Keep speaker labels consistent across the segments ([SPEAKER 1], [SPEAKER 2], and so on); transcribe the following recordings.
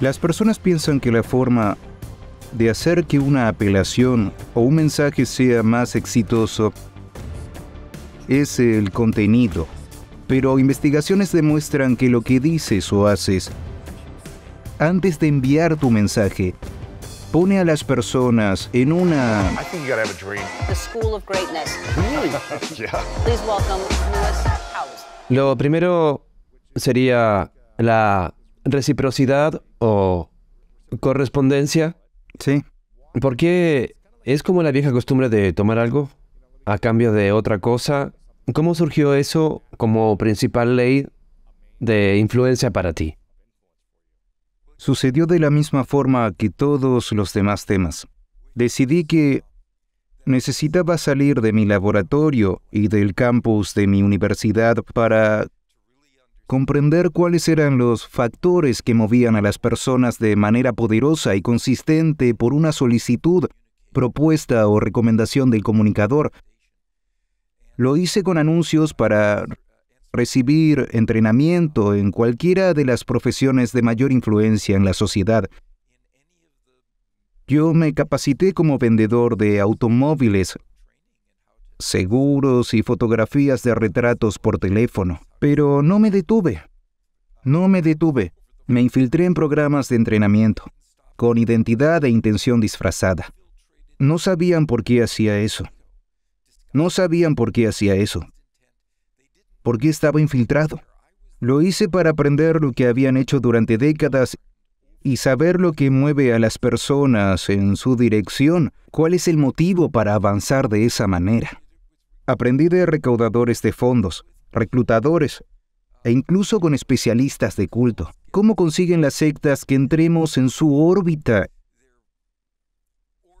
[SPEAKER 1] Las personas piensan que la forma de hacer que una apelación o un mensaje sea más exitoso es el contenido, pero investigaciones demuestran que lo que dices o haces antes de enviar tu mensaje pone a las personas en una
[SPEAKER 2] Lo primero sería la reciprocidad o correspondencia. Sí. Porque es como la vieja costumbre de tomar algo a cambio de otra cosa. ¿Cómo surgió eso como principal ley de influencia para ti?
[SPEAKER 1] Sucedió de la misma forma que todos los demás temas. Decidí que necesitaba salir de mi laboratorio y del campus de mi universidad para comprender cuáles eran los factores que movían a las personas de manera poderosa y consistente por una solicitud, propuesta o recomendación del comunicador. Lo hice con anuncios para recibir entrenamiento en cualquiera de las profesiones de mayor influencia en la sociedad. Yo me capacité como vendedor de automóviles, seguros y fotografías de retratos por teléfono. Pero no me detuve. No me detuve. Me infiltré en programas de entrenamiento, con identidad e intención disfrazada. No sabían por qué hacía eso. No sabían por qué hacía eso. ¿Por qué estaba infiltrado? Lo hice para aprender lo que habían hecho durante décadas y saber lo que mueve a las personas en su dirección, cuál es el motivo para avanzar de esa manera. Aprendí de recaudadores de fondos, reclutadores e incluso con especialistas de culto. ¿Cómo consiguen las sectas que entremos en su órbita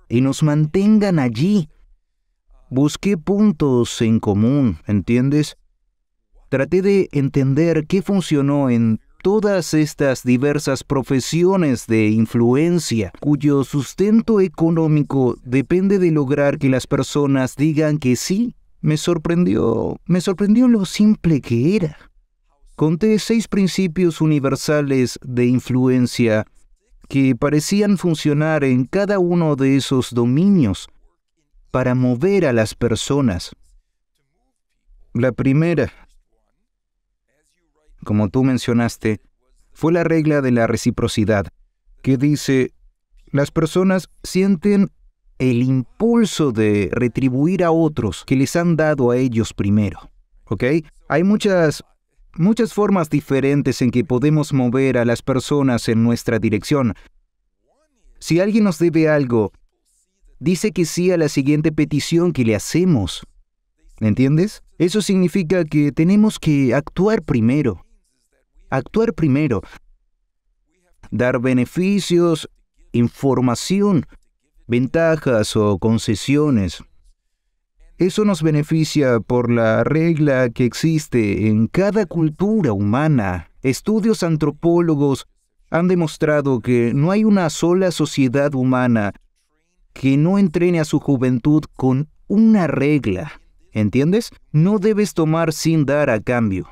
[SPEAKER 1] y nos mantengan allí? Busqué puntos en común, ¿entiendes? Traté de entender qué funcionó en todas estas diversas profesiones de influencia, cuyo sustento económico depende de lograr que las personas digan que sí me sorprendió, me sorprendió lo simple que era. Conté seis principios universales de influencia que parecían funcionar en cada uno de esos dominios para mover a las personas. La primera, como tú mencionaste, fue la regla de la reciprocidad, que dice, las personas sienten el impulso de retribuir a otros que les han dado a ellos primero. ¿Ok? Hay muchas, muchas formas diferentes en que podemos mover a las personas en nuestra dirección. Si alguien nos debe algo, dice que sí a la siguiente petición que le hacemos. ¿Entiendes? Eso significa que tenemos que actuar primero. Actuar primero. Dar beneficios, información, ventajas o concesiones. Eso nos beneficia por la regla que existe en cada cultura humana. Estudios antropólogos han demostrado que no hay una sola sociedad humana que no entrene a su juventud con una regla. ¿Entiendes? No debes tomar sin dar a cambio.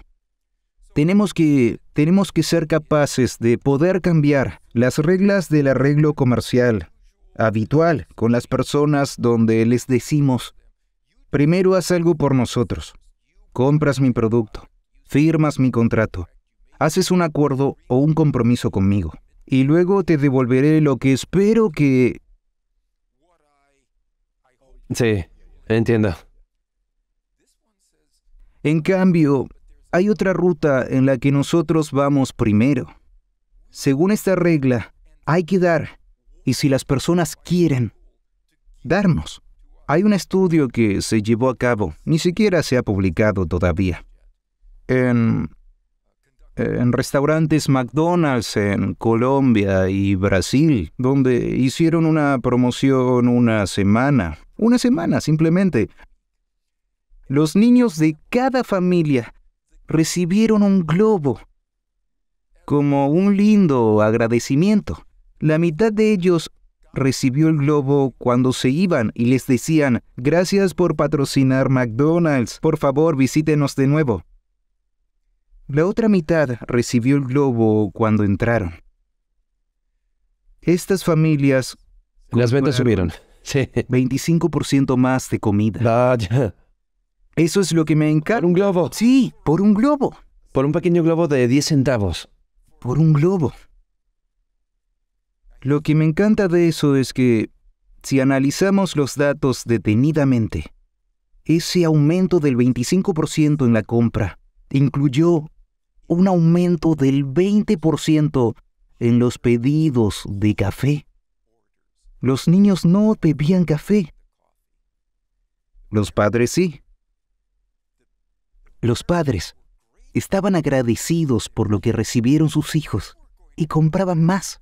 [SPEAKER 1] Tenemos que, tenemos que ser capaces de poder cambiar las reglas del arreglo comercial, habitual con las personas donde les decimos, primero haz algo por nosotros, compras mi producto, firmas mi contrato, haces un acuerdo o un compromiso conmigo, y luego te devolveré lo que espero que... Sí, entiendo. En cambio, hay otra ruta en la que nosotros vamos primero. Según esta regla, hay que dar y si las personas quieren darnos. Hay un estudio que se llevó a cabo, ni siquiera se ha publicado todavía. En, restaurantes McDonald's en Colombia y Brasil, donde hicieron una promoción una semana, una semana simplemente. Los niños de cada familia recibieron un globo como un lindo agradecimiento. La mitad de ellos recibió el globo cuando se iban y les decían, gracias por patrocinar McDonald's, por favor visítenos de nuevo. La otra mitad recibió el globo cuando entraron. Estas familias... Las ventas subieron. Sí. 25% más de comida. Vaya. Eso es lo que me encanta. ¿Por un globo? Sí, por un globo. Por un pequeño globo de 10 centavos. Por un globo. Lo que me encanta de eso es que, si analizamos los datos detenidamente, ese aumento del 25% en la compra incluyó un aumento del 20% en los pedidos de café. Los niños no bebían café. Los padres sí. Los padres estaban agradecidos por lo que recibieron sus hijos y compraban más.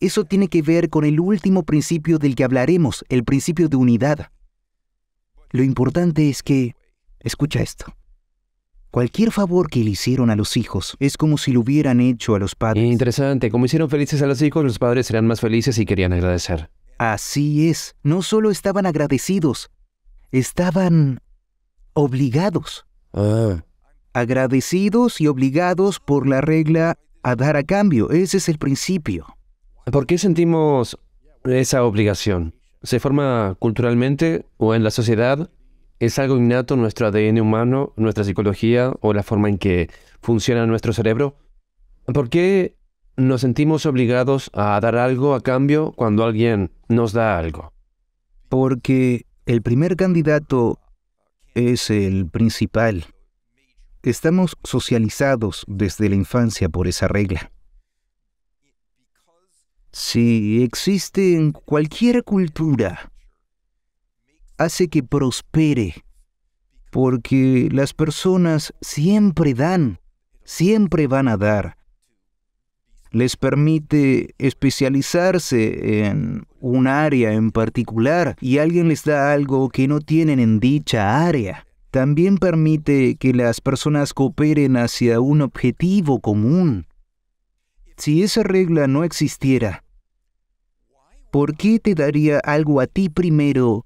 [SPEAKER 1] Eso tiene que ver con el último principio del que hablaremos, el principio de unidad. Lo importante es que, escucha esto, cualquier favor que le hicieron a los hijos es como si lo hubieran hecho a los padres. Interesante, como hicieron felices
[SPEAKER 2] a los hijos, los padres serán más felices y querían agradecer. Así es,
[SPEAKER 1] no solo estaban agradecidos, estaban obligados. Ah.
[SPEAKER 2] Agradecidos y obligados por la regla a dar a cambio, ese es el principio. ¿Por qué sentimos esa obligación? ¿Se forma culturalmente o en la sociedad? ¿Es algo innato nuestro ADN humano, nuestra psicología o la forma en que funciona nuestro cerebro? ¿Por qué nos sentimos obligados a dar algo a cambio cuando alguien nos da algo? Porque
[SPEAKER 1] el primer candidato es el principal. Estamos socializados desde la infancia por esa regla si existe en cualquier cultura, hace que prospere, porque las personas siempre dan, siempre van a dar. Les permite especializarse en un área en particular y alguien les da algo que no tienen en dicha área. También permite que las personas cooperen hacia un objetivo común si esa regla no existiera, ¿por qué te daría algo a ti primero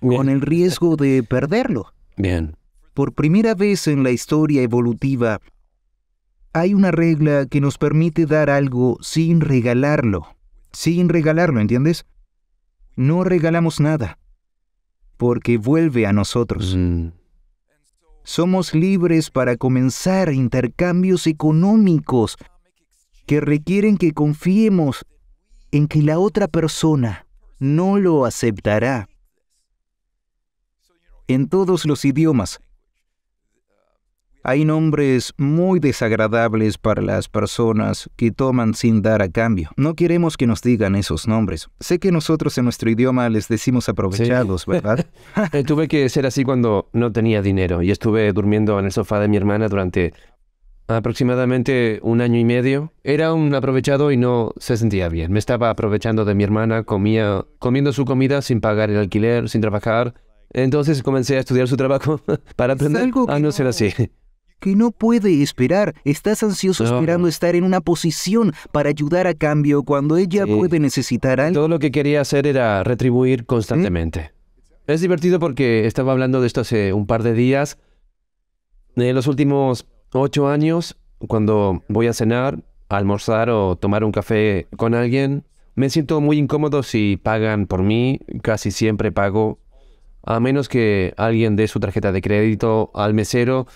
[SPEAKER 1] con el riesgo de perderlo? Bien. Por primera vez en la historia evolutiva, hay una regla que nos permite dar algo sin regalarlo. Sin regalarlo, ¿entiendes? No regalamos nada, porque vuelve a nosotros. Mm. Somos libres para comenzar intercambios económicos que requieren que confiemos en que la otra persona no lo aceptará. En todos los idiomas hay nombres muy desagradables para las personas que toman sin dar a cambio. No queremos que nos digan esos nombres. Sé que nosotros en nuestro idioma les decimos aprovechados, ¿verdad?
[SPEAKER 2] Eh, tuve que ser así cuando no tenía dinero y estuve durmiendo en el sofá de mi hermana durante aproximadamente un año y medio. Era un aprovechado y no se sentía bien. Me estaba aprovechando de mi hermana, comía, comiendo su comida sin pagar el alquiler, sin trabajar. Entonces comencé a estudiar su trabajo para aprender algo a ah, no, ser así.
[SPEAKER 1] Que no puede esperar. Estás ansioso esperando estar en una posición para ayudar a
[SPEAKER 2] cambio cuando ella puede necesitar algo. Todo lo que quería hacer era retribuir constantemente. ¿Eh? Es divertido porque estaba hablando de esto hace un par de días. En los últimos ocho años, cuando voy a cenar, a almorzar o tomar un café con alguien, me siento muy incómodo si pagan por mí, casi siempre pago, a menos que alguien dé su tarjeta de crédito al mesero,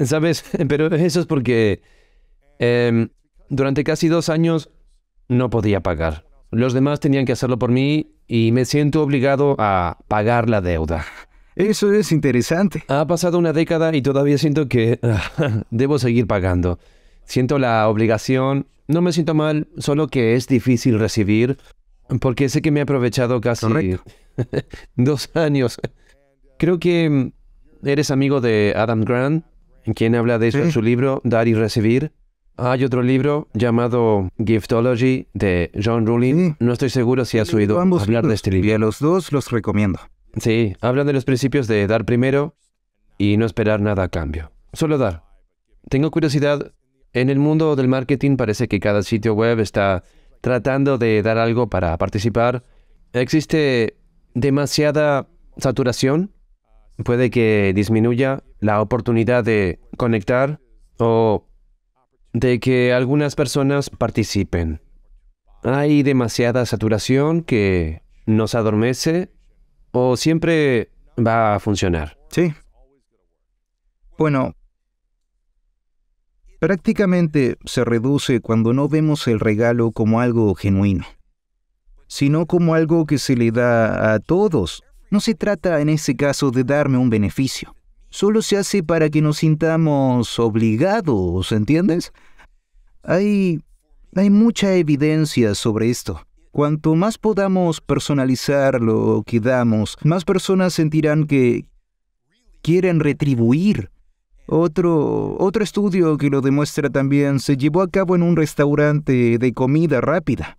[SPEAKER 2] ¿sabes? Pero eso es porque em, durante casi dos años no podía pagar. Los demás tenían que hacerlo por mí y me siento obligado a pagar la deuda. Eso es interesante. Ha pasado una década y todavía siento que ah, debo seguir pagando. Siento la obligación, no me siento mal, solo que es difícil recibir, porque sé que me he aprovechado casi dos años. Creo que mm, eres amigo de Adam Grant, quien habla de eso en su libro Dar y Recibir. Hay otro libro llamado Giftology de John Rulin. No estoy seguro si has oído hablar de este libro. a los dos los recomiendo. Sí, hablan de los principios de dar primero y no esperar nada a cambio. Solo dar. Tengo curiosidad, en el mundo del marketing parece que cada sitio web está tratando de dar algo para participar. ¿Existe demasiada saturación? Puede que disminuya la oportunidad de conectar o de que algunas personas participen. Hay demasiada saturación que nos adormece o siempre va a funcionar? Sí. Bueno,
[SPEAKER 1] prácticamente se reduce cuando no vemos el regalo como algo genuino, sino como algo que se le da a todos. No se trata en ese caso de darme un beneficio. Solo se hace para que nos sintamos obligados, ¿entiendes? Hay, hay mucha evidencia sobre esto. Cuanto más podamos personalizar lo que damos, más personas sentirán que quieren retribuir. Otro, otro estudio que lo demuestra también se llevó a cabo en un restaurante de comida rápida.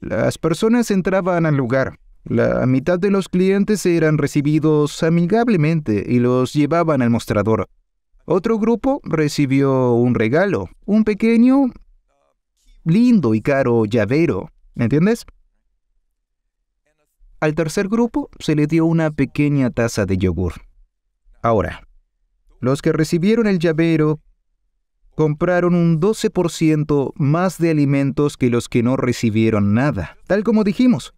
[SPEAKER 1] Las personas entraban al lugar, la mitad de los clientes eran recibidos amigablemente y los llevaban al mostrador. Otro grupo recibió un regalo, un pequeño, lindo y caro llavero. ¿Me entiendes? Al tercer grupo se le dio una pequeña taza de yogur. Ahora, los que recibieron el llavero compraron un 12% más de alimentos que los que no recibieron nada, tal como dijimos.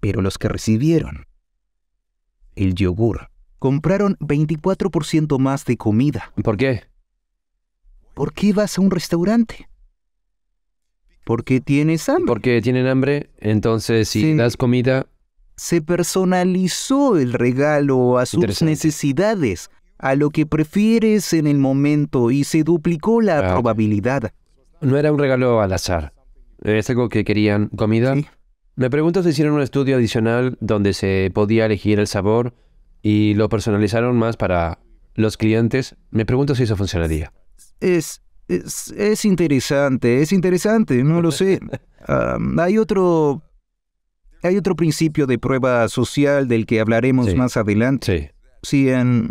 [SPEAKER 1] Pero los que recibieron el yogur compraron 24% más de comida. ¿Por qué? ¿Por qué vas a un restaurante?
[SPEAKER 2] porque tienes hambre. Porque tienen hambre, entonces si das comida... Se personalizó
[SPEAKER 1] el regalo a sus necesidades, a lo que prefieres en el
[SPEAKER 2] momento y se duplicó la ah, probabilidad. No era un regalo al azar, es algo que querían comida. Me pregunto si hicieron un estudio adicional donde se podía elegir el sabor y lo personalizaron más para los clientes. Me pregunto si eso funcionaría.
[SPEAKER 1] Es, es, interesante, es interesante, no lo sé. hay otro hay otro principio de prueba social del que hablaremos más adelante. Si en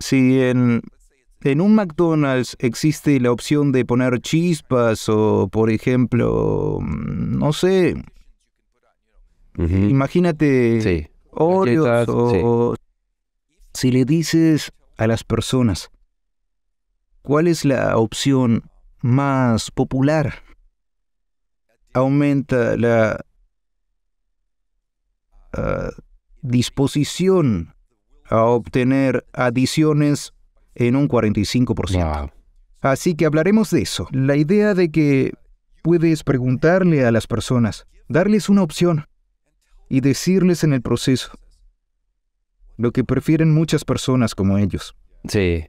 [SPEAKER 1] si en, en un McDonald's existe la opción de poner chispas o, por ejemplo, no sé, imagínate sí. o si le dices a las personas. ¿Cuál es la opción más popular? Aumenta la ah, disposición a obtener adiciones en un 45%. Así que hablaremos de eso. La idea de que puedes preguntarle a las personas, darles una opción y decirles en el proceso, lo que prefieren muchas personas como ellos.
[SPEAKER 2] Sí.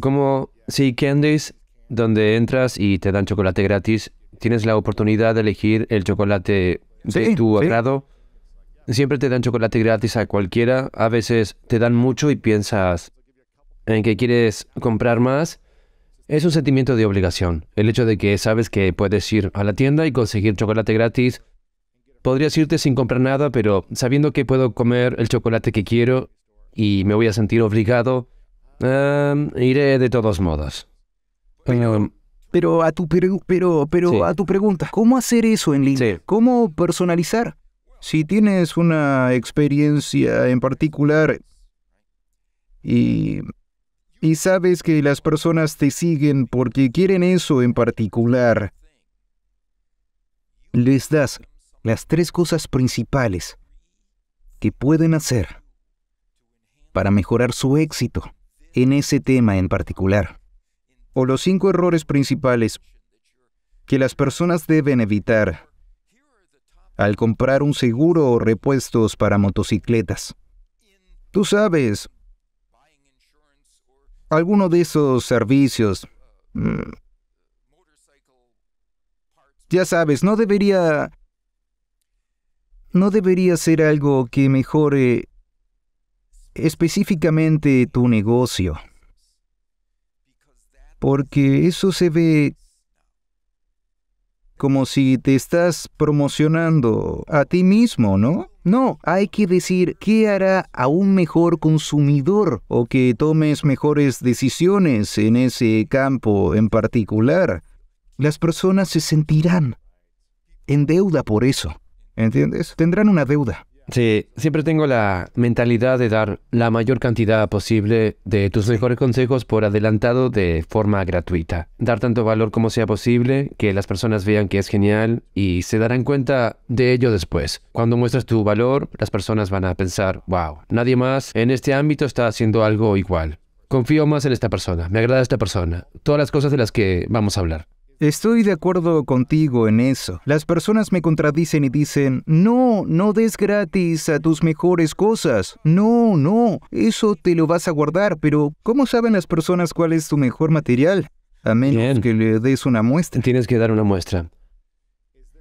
[SPEAKER 2] Como si Candies, donde entras y te dan chocolate gratis, tienes la oportunidad de elegir el chocolate de tu agrado. Siempre te dan chocolate gratis a cualquiera. A veces te dan mucho y piensas en que quieres comprar más. Es un sentimiento de obligación. El hecho de que sabes que puedes ir a la tienda y conseguir chocolate gratis. Podrías irte sin comprar nada, pero sabiendo que puedo comer el chocolate que quiero y me voy a sentir obligado, em, iré de todos modos. pero em, a tu pero, a tu pregunta, ¿cómo hacer eso en línea? ¿Cómo personalizar?
[SPEAKER 1] Si tienes una experiencia en particular y y sabes que las personas te siguen porque quieren eso en particular, les das las tres cosas principales que pueden hacer para mejorar su éxito en ese tema en particular. O los cinco errores principales que las personas deben evitar al comprar un seguro o repuestos para motocicletas. Tú sabes, alguno de esos servicios... Mm, ya sabes, no debería... No debería ser algo que mejore específicamente tu negocio, porque eso se ve como si te estás promocionando a ti mismo, ¿no? No, hay que decir qué hará a un mejor consumidor o que tomes mejores decisiones en ese campo en particular. Las personas se sentirán en deuda por eso, ¿entiendes? Tendrán una deuda.
[SPEAKER 2] Sí, siempre tengo la mentalidad de dar la mayor cantidad posible de tus mejores consejos por adelantado de forma gratuita. Dar tanto valor como sea posible, que las personas vean que es genial y se darán cuenta de ello después. Cuando muestras tu valor, las personas van a pensar, wow, nadie más en este ámbito está haciendo algo igual. Confío más en esta persona, me agrada esta persona, todas las cosas de las que vamos a hablar.
[SPEAKER 1] Estoy de acuerdo contigo en eso. Las personas me contradicen y dicen, no, no des gratis a tus mejores cosas. No, no, eso te lo vas a guardar, pero ¿cómo saben las personas cuál es tu mejor material? A menos que
[SPEAKER 2] le des una muestra. Tienes que dar una muestra.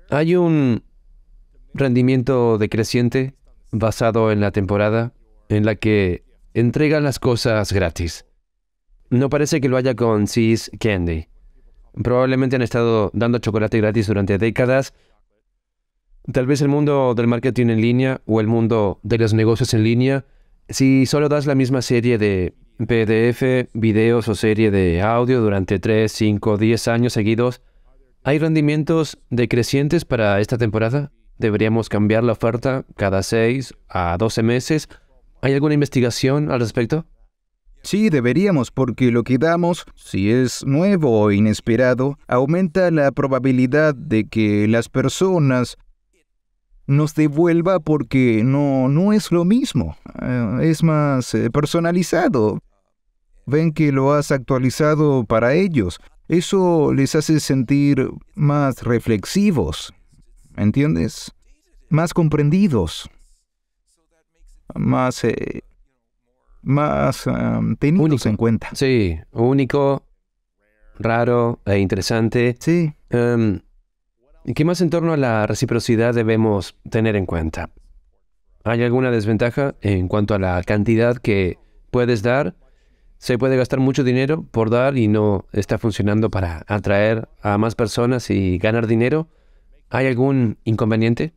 [SPEAKER 2] ¿Hay un rendimiento decreciente basado en la temporada en la que entregan las cosas gratis? No parece que lo haya con sis Candy probablemente han estado dando chocolate gratis durante décadas. Tal vez el mundo del marketing en línea o el mundo de los negocios en línea, si solo das la misma serie de PDF, videos o serie de audio durante 3, 5, 10 años seguidos, ¿hay rendimientos decrecientes para esta temporada? ¿Deberíamos cambiar la oferta cada 6 a 12 meses? ¿Hay alguna investigación al respecto? Sí, deberíamos, porque lo que damos, si es nuevo o
[SPEAKER 1] inesperado, aumenta la probabilidad de que las personas nos devuelvan porque no, no es lo mismo, eh, es más eh, personalizado. Ven que lo has actualizado para ellos. Eso les hace sentir más reflexivos, ¿entiendes? Más comprendidos, más eh,
[SPEAKER 2] más um, en cuenta. Sí, único, raro e interesante. Sí. Em, ¿Qué más en torno a la reciprocidad debemos tener en cuenta? ¿Hay alguna desventaja en cuanto a la cantidad que puedes dar? Se puede gastar mucho dinero por dar y no está funcionando para atraer a más personas y ganar dinero. ¿Hay algún inconveniente?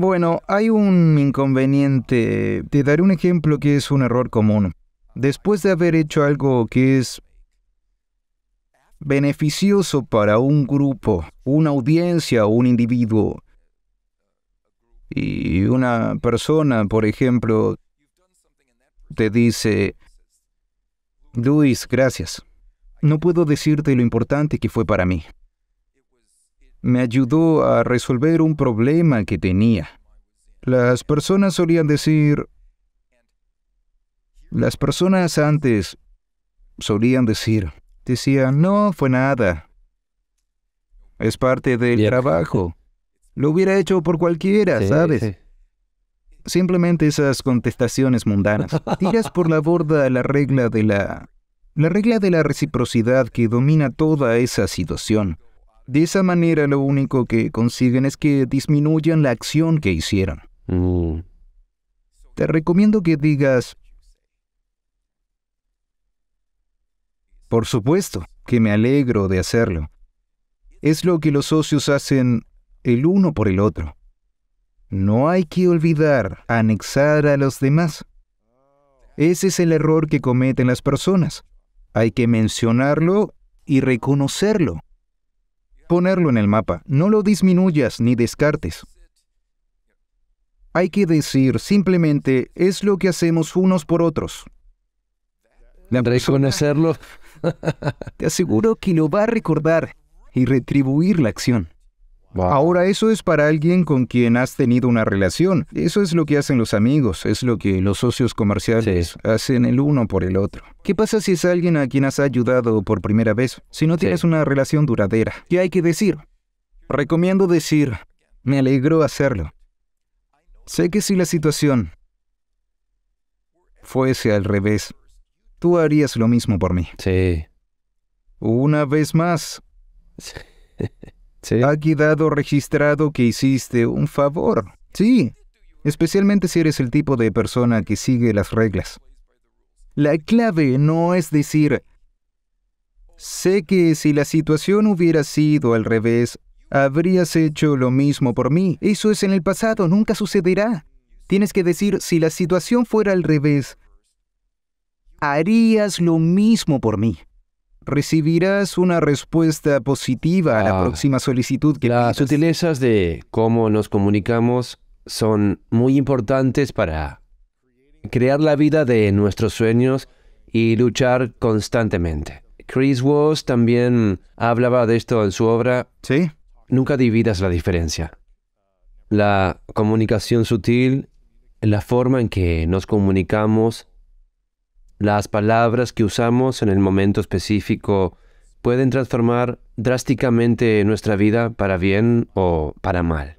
[SPEAKER 1] Bueno, hay un inconveniente. Te daré un ejemplo que es un error común. Después de haber hecho algo que es beneficioso para un grupo, una audiencia o un individuo, y una persona, por ejemplo, te dice, Luis, gracias. No puedo decirte lo importante que fue para mí me ayudó a resolver un problema que tenía. Las personas solían decir, las personas antes solían decir, decían, no fue nada. Es parte del trabajo. Lo hubiera hecho por cualquiera, ¿sabes? Simplemente esas contestaciones mundanas. Tiras por la borda la regla de la... La regla de la reciprocidad que domina toda esa situación. De esa manera lo único que consiguen es que disminuyan la acción que hicieron. Mm. Te recomiendo que digas, por supuesto que me alegro de hacerlo. Es lo que los socios hacen el uno por el otro. No hay que olvidar anexar a los demás. Ese es el error que cometen las personas. Hay que mencionarlo y reconocerlo ponerlo en el mapa. No lo disminuyas ni descartes. Hay que decir simplemente es lo que hacemos unos por otros. conocerlo? te aseguro que lo va a recordar y retribuir la acción. Ahora eso es para alguien con quien has tenido una relación. Eso es lo que hacen los amigos, es lo que los socios comerciales hacen el uno por el otro. ¿Qué pasa si es alguien a quien has ayudado por primera vez? Si no tienes una relación duradera, ¿qué hay que decir? Recomiendo decir, me alegró hacerlo. Sé que si la situación fuese al revés, tú harías lo mismo por mí. Sí. Una vez más. Ha quedado registrado que hiciste un favor. Sí, especialmente si eres el tipo de persona que sigue las reglas. La clave no es decir, sé que si la situación hubiera sido al revés, habrías hecho lo mismo por mí. Eso es en el pasado, nunca sucederá. Tienes que decir, si la situación fuera al revés, harías lo mismo por mí recibirás
[SPEAKER 2] una respuesta positiva a la ah, próxima solicitud que Las sutilezas de cómo nos comunicamos son muy importantes para crear la vida de nuestros sueños y luchar constantemente. Chris Walsh también hablaba de esto en su obra. Sí. Nunca dividas la diferencia. La comunicación sutil, la forma en que nos comunicamos, las palabras que usamos en el momento específico pueden transformar drásticamente nuestra vida para bien o para mal.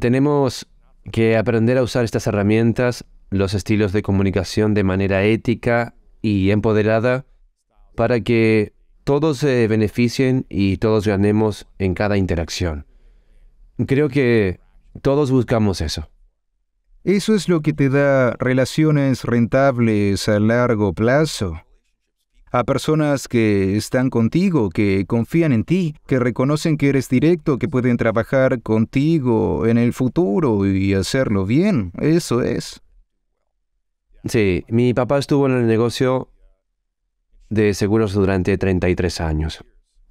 [SPEAKER 2] Tenemos que aprender a usar estas herramientas, los estilos de comunicación de manera ética y empoderada para que todos se beneficien y todos ganemos en cada interacción. Creo que todos buscamos eso.
[SPEAKER 1] Eso es lo que te da relaciones rentables a largo plazo. A personas que están contigo, que confían en ti, que reconocen que eres directo, que pueden trabajar contigo
[SPEAKER 2] en el futuro y hacerlo bien. Eso es. Sí, mi papá estuvo en el negocio de seguros durante 33 años.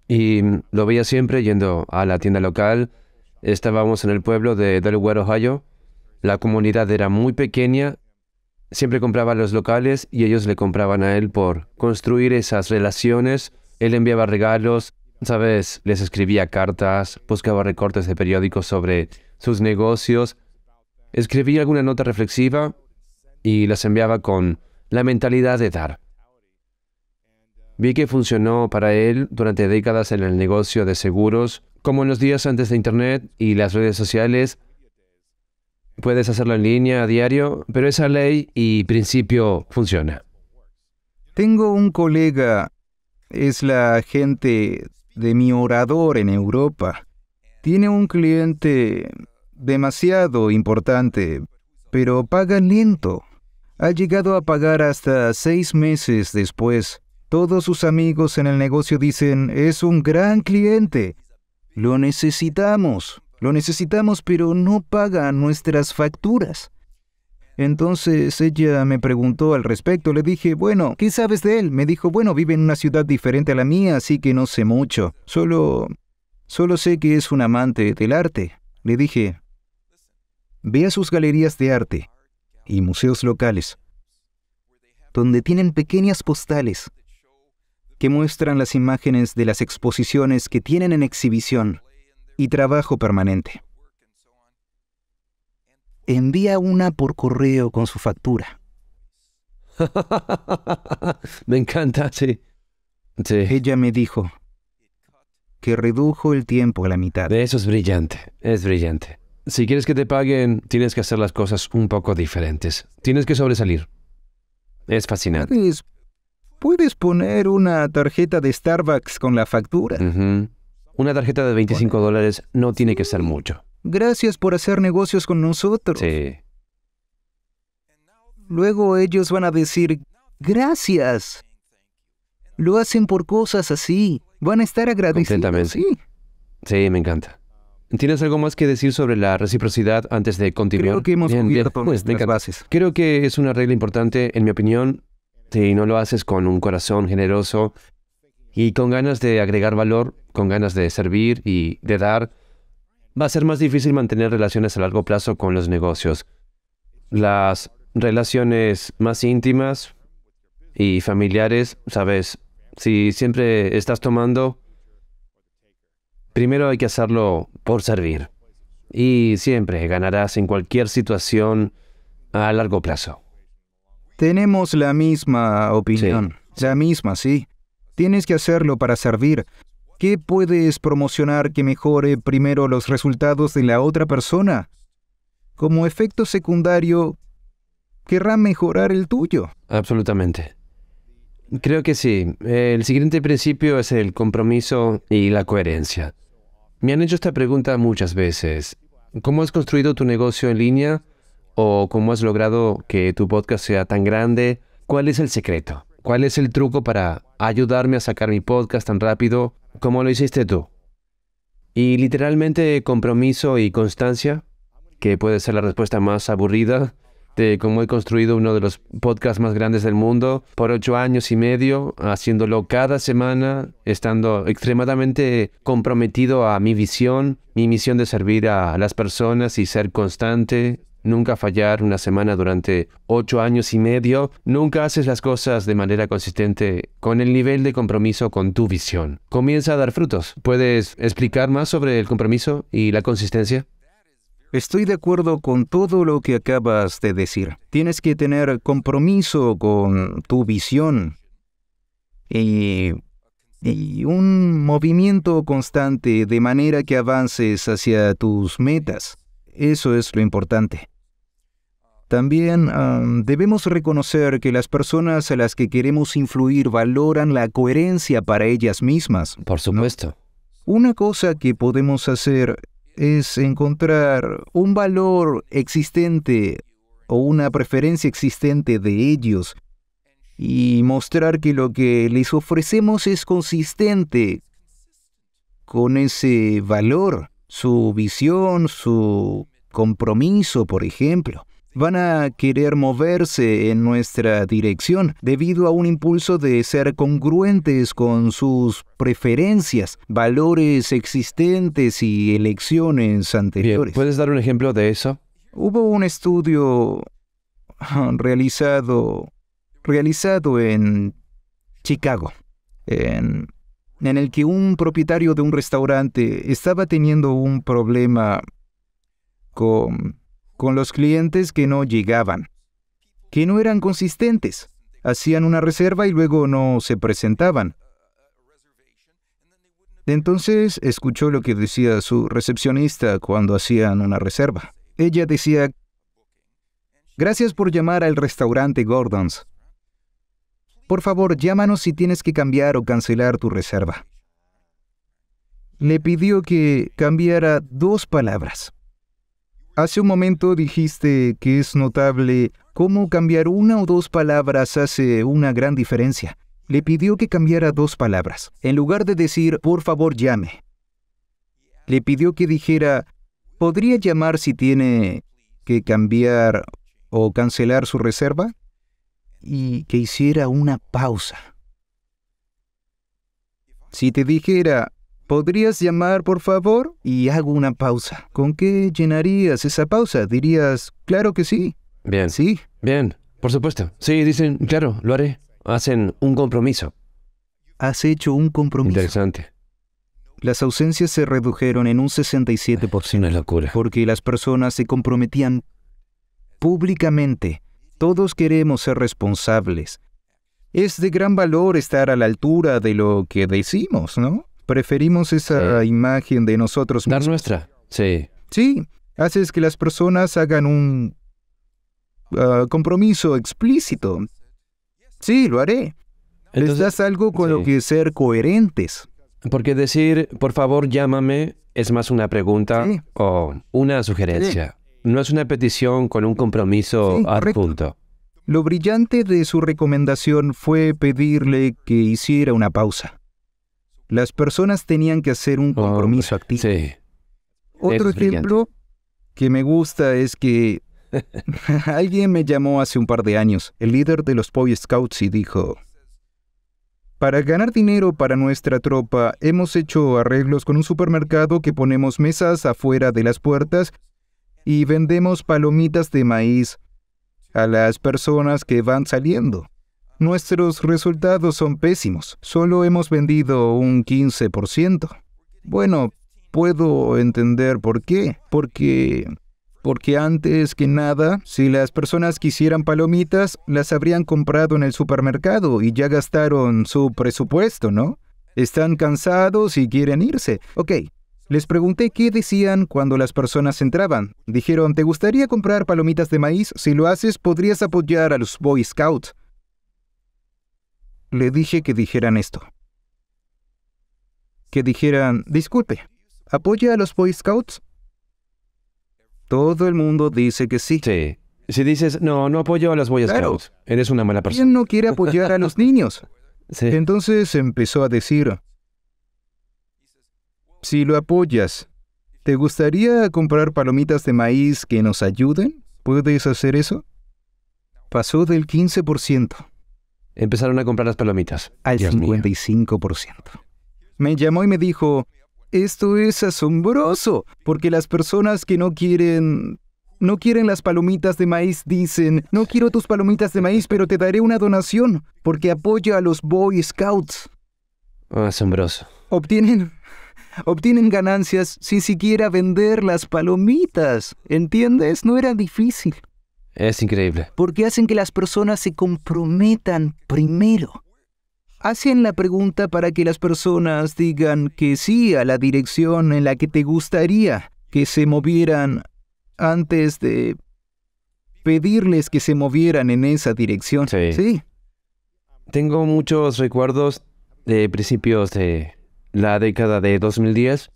[SPEAKER 2] Y lo veía siempre yendo a la tienda local. Estábamos en el pueblo de Delaware, Ohio, la comunidad era muy pequeña, siempre compraba a los locales y ellos le compraban a él por construir esas relaciones. Él enviaba regalos, ¿sabes? Les escribía cartas, buscaba recortes de periódicos sobre sus negocios, escribía alguna nota reflexiva y las enviaba con la mentalidad de dar. Vi que funcionó para él durante décadas en el negocio de seguros, como en los días antes de Internet y las redes sociales, puedes hacerlo en línea a diario, pero esa ley y principio funciona. Tengo un colega, es la gente
[SPEAKER 1] de mi orador en Europa. Tiene un cliente demasiado importante, pero paga lento. Ha llegado a pagar hasta seis meses después. Todos sus amigos en el negocio dicen, es un gran cliente. Lo necesitamos. Lo necesitamos, pero no paga nuestras facturas. Entonces ella me preguntó al respecto, le dije, bueno, ¿qué sabes de él? Me dijo, bueno, vive en una ciudad diferente a la mía, así que no sé mucho. Solo... Solo sé que es un amante del arte. Le dije, ve a sus galerías de arte y museos locales, donde tienen pequeñas postales que muestran las imágenes de las exposiciones que tienen en exhibición y trabajo permanente. Envía una por correo con su factura.
[SPEAKER 2] me encanta, sí. Ella me dijo que redujo el tiempo a la mitad. Eso es brillante, es brillante. Si quieres que te paguen, tienes que hacer las cosas un poco diferentes. Tienes que sobresalir. Es fascinante.
[SPEAKER 1] Puedes, poner una tarjeta de Starbucks con la
[SPEAKER 2] factura. Una tarjeta de 25 dólares no tiene que ser mucho. Gracias por hacer negocios con nosotros. Sí.
[SPEAKER 1] Luego ellos van a decir, gracias. Lo hacen por cosas así. Van
[SPEAKER 2] a estar agradecidos. Sí. sí, me encanta. ¿Tienes algo más que decir sobre la reciprocidad antes de continuar? Creo que hemos pues, las bases. Creo que es una regla importante, en mi opinión, si no lo haces con un corazón generoso y con ganas de agregar valor, con ganas de servir y de dar, va a ser más difícil mantener relaciones a largo plazo con los negocios. Las relaciones más íntimas y familiares, sabes, si siempre estás tomando, primero hay que hacerlo por servir. Y siempre ganarás en cualquier situación a largo plazo.
[SPEAKER 1] Tenemos la misma opinión. La misma, sí. Tienes que hacerlo para servir, ¿Qué puedes promocionar que mejore primero los resultados de la otra persona? Como efecto secundario, querrá mejorar el tuyo.
[SPEAKER 2] Absolutamente. Creo que sí. El siguiente principio es el compromiso y la coherencia. Me han hecho esta pregunta muchas veces. ¿Cómo has construido tu negocio en línea? ¿O cómo has logrado que tu podcast sea tan grande? ¿Cuál es el secreto? ¿Cuál es el truco para ayudarme a sacar mi podcast tan rápido ¿Cómo lo hiciste tú. Y literalmente compromiso y constancia, que puede ser la respuesta más aburrida de cómo he construido uno de los podcasts más grandes del mundo por ocho años y medio, haciéndolo cada semana, estando extremadamente comprometido a mi visión, mi misión de servir a las personas y ser constante nunca fallar una semana durante ocho años y medio, nunca haces las cosas de manera consistente con el nivel de compromiso con tu visión. Comienza a dar frutos. ¿Puedes explicar más sobre el compromiso y la consistencia?
[SPEAKER 1] Estoy de acuerdo con todo lo que acabas de decir. Tienes que tener compromiso con tu visión y, un movimiento constante de manera que avances hacia tus metas. Eso es lo importante. También debemos reconocer que las personas a las que queremos influir valoran la coherencia para ellas mismas. Por supuesto. Una cosa que podemos hacer es encontrar un valor existente o una preferencia existente de ellos y mostrar que lo que les ofrecemos es consistente con ese valor, su visión, su compromiso, por ejemplo van a querer moverse en nuestra dirección debido a un impulso de ser congruentes con sus preferencias, valores existentes y elecciones anteriores. ¿Puedes dar un ejemplo de eso? Hubo un estudio ah, realizado, realizado en Chicago, en el que un propietario de un restaurante estaba teniendo un problema con con los clientes que no llegaban, que no eran consistentes, hacían una reserva y luego no se presentaban. Entonces escuchó lo que decía su recepcionista cuando hacían una reserva. Ella decía, gracias por llamar al restaurante Gordon's. Por favor, llámanos si tienes que cambiar o cancelar tu reserva. Le pidió que cambiara dos palabras. Hace un momento dijiste que es notable cómo cambiar una o dos palabras hace una gran diferencia. Le pidió que cambiara dos palabras. En lugar de decir, por favor, llame. Le pidió que dijera, ¿podría llamar si tiene que cambiar o cancelar su reserva? Y que hiciera una pausa. Si te dijera, ¿Podrías llamar, por favor? Y hago una pausa. ¿Con qué llenarías
[SPEAKER 2] esa pausa? Dirías, claro que sí. Bien. Sí. Bien, por supuesto. Sí, dicen, claro, lo haré. Hacen un compromiso. Has hecho un compromiso. Interesante.
[SPEAKER 1] Las ausencias se redujeron en un 67%. Una locura. Porque las personas se comprometían públicamente. Todos queremos ser responsables. Es de gran valor estar a la altura de lo que decimos, ¿no? Preferimos esa imagen de nosotros mismos. Dar nuestra, sí. Sí, haces que las personas hagan un ah, compromiso explícito.
[SPEAKER 2] Sí, lo haré. Les das algo con lo que ser coherentes. Porque decir, por favor, llámame, es más una pregunta o una sugerencia. No es una petición con un compromiso al punto.
[SPEAKER 1] Lo brillante de su recomendación fue pedirle que hiciera una pausa. Las personas tenían que hacer un oh, compromiso activo. Sí. Otro ejemplo que me gusta es que alguien me llamó hace un par de años, el líder de los Boy Scouts, y dijo, para ganar dinero para nuestra tropa, hemos hecho arreglos con un supermercado que ponemos mesas afuera de las puertas y vendemos palomitas de maíz a las personas que van saliendo. Nuestros resultados son pésimos. Solo hemos vendido un 15%. Bueno, puedo entender por qué. Porque... Porque antes que nada, si las personas quisieran palomitas, las habrían comprado en el supermercado y ya gastaron su presupuesto, ¿no? Están cansados y quieren irse. Ok, les pregunté qué decían cuando las personas entraban. Dijeron, ¿te gustaría comprar palomitas de maíz? Si lo haces, podrías apoyar a los Boy Scouts le dije que dijeran esto.
[SPEAKER 2] Que dijeran, disculpe, ¿apoya a los Boy Scouts? Todo el mundo dice que sí. Sí. Si dices, no, no apoyo a los Boy Scouts, eres una mala persona.
[SPEAKER 1] ¿Quién no quiere apoyar a los niños? Entonces empezó a decir, si lo apoyas, ¿te gustaría comprar palomitas de maíz que nos ayuden? ¿Puedes hacer eso? Pasó del 15%
[SPEAKER 2] empezaron a comprar las palomitas. Al 55%.
[SPEAKER 1] Me llamó y me dijo, esto es asombroso, porque las personas que no quieren... No quieren las palomitas de maíz, dicen. No quiero tus palomitas de maíz, pero te daré una donación, porque apoyo a los Boy Scouts.
[SPEAKER 2] Oh, asombroso.
[SPEAKER 1] Obtienen obtienen ganancias sin siquiera vender las palomitas. ¿Entiendes? No era difícil.
[SPEAKER 2] Es increíble.
[SPEAKER 1] Porque hacen que las personas se comprometan primero. Hacen la pregunta para que las personas digan que sí a la dirección en la que te gustaría que se movieran antes de pedirles que se movieran en esa dirección. Sí. sí.
[SPEAKER 2] Tengo muchos recuerdos de principios de la década de 2010,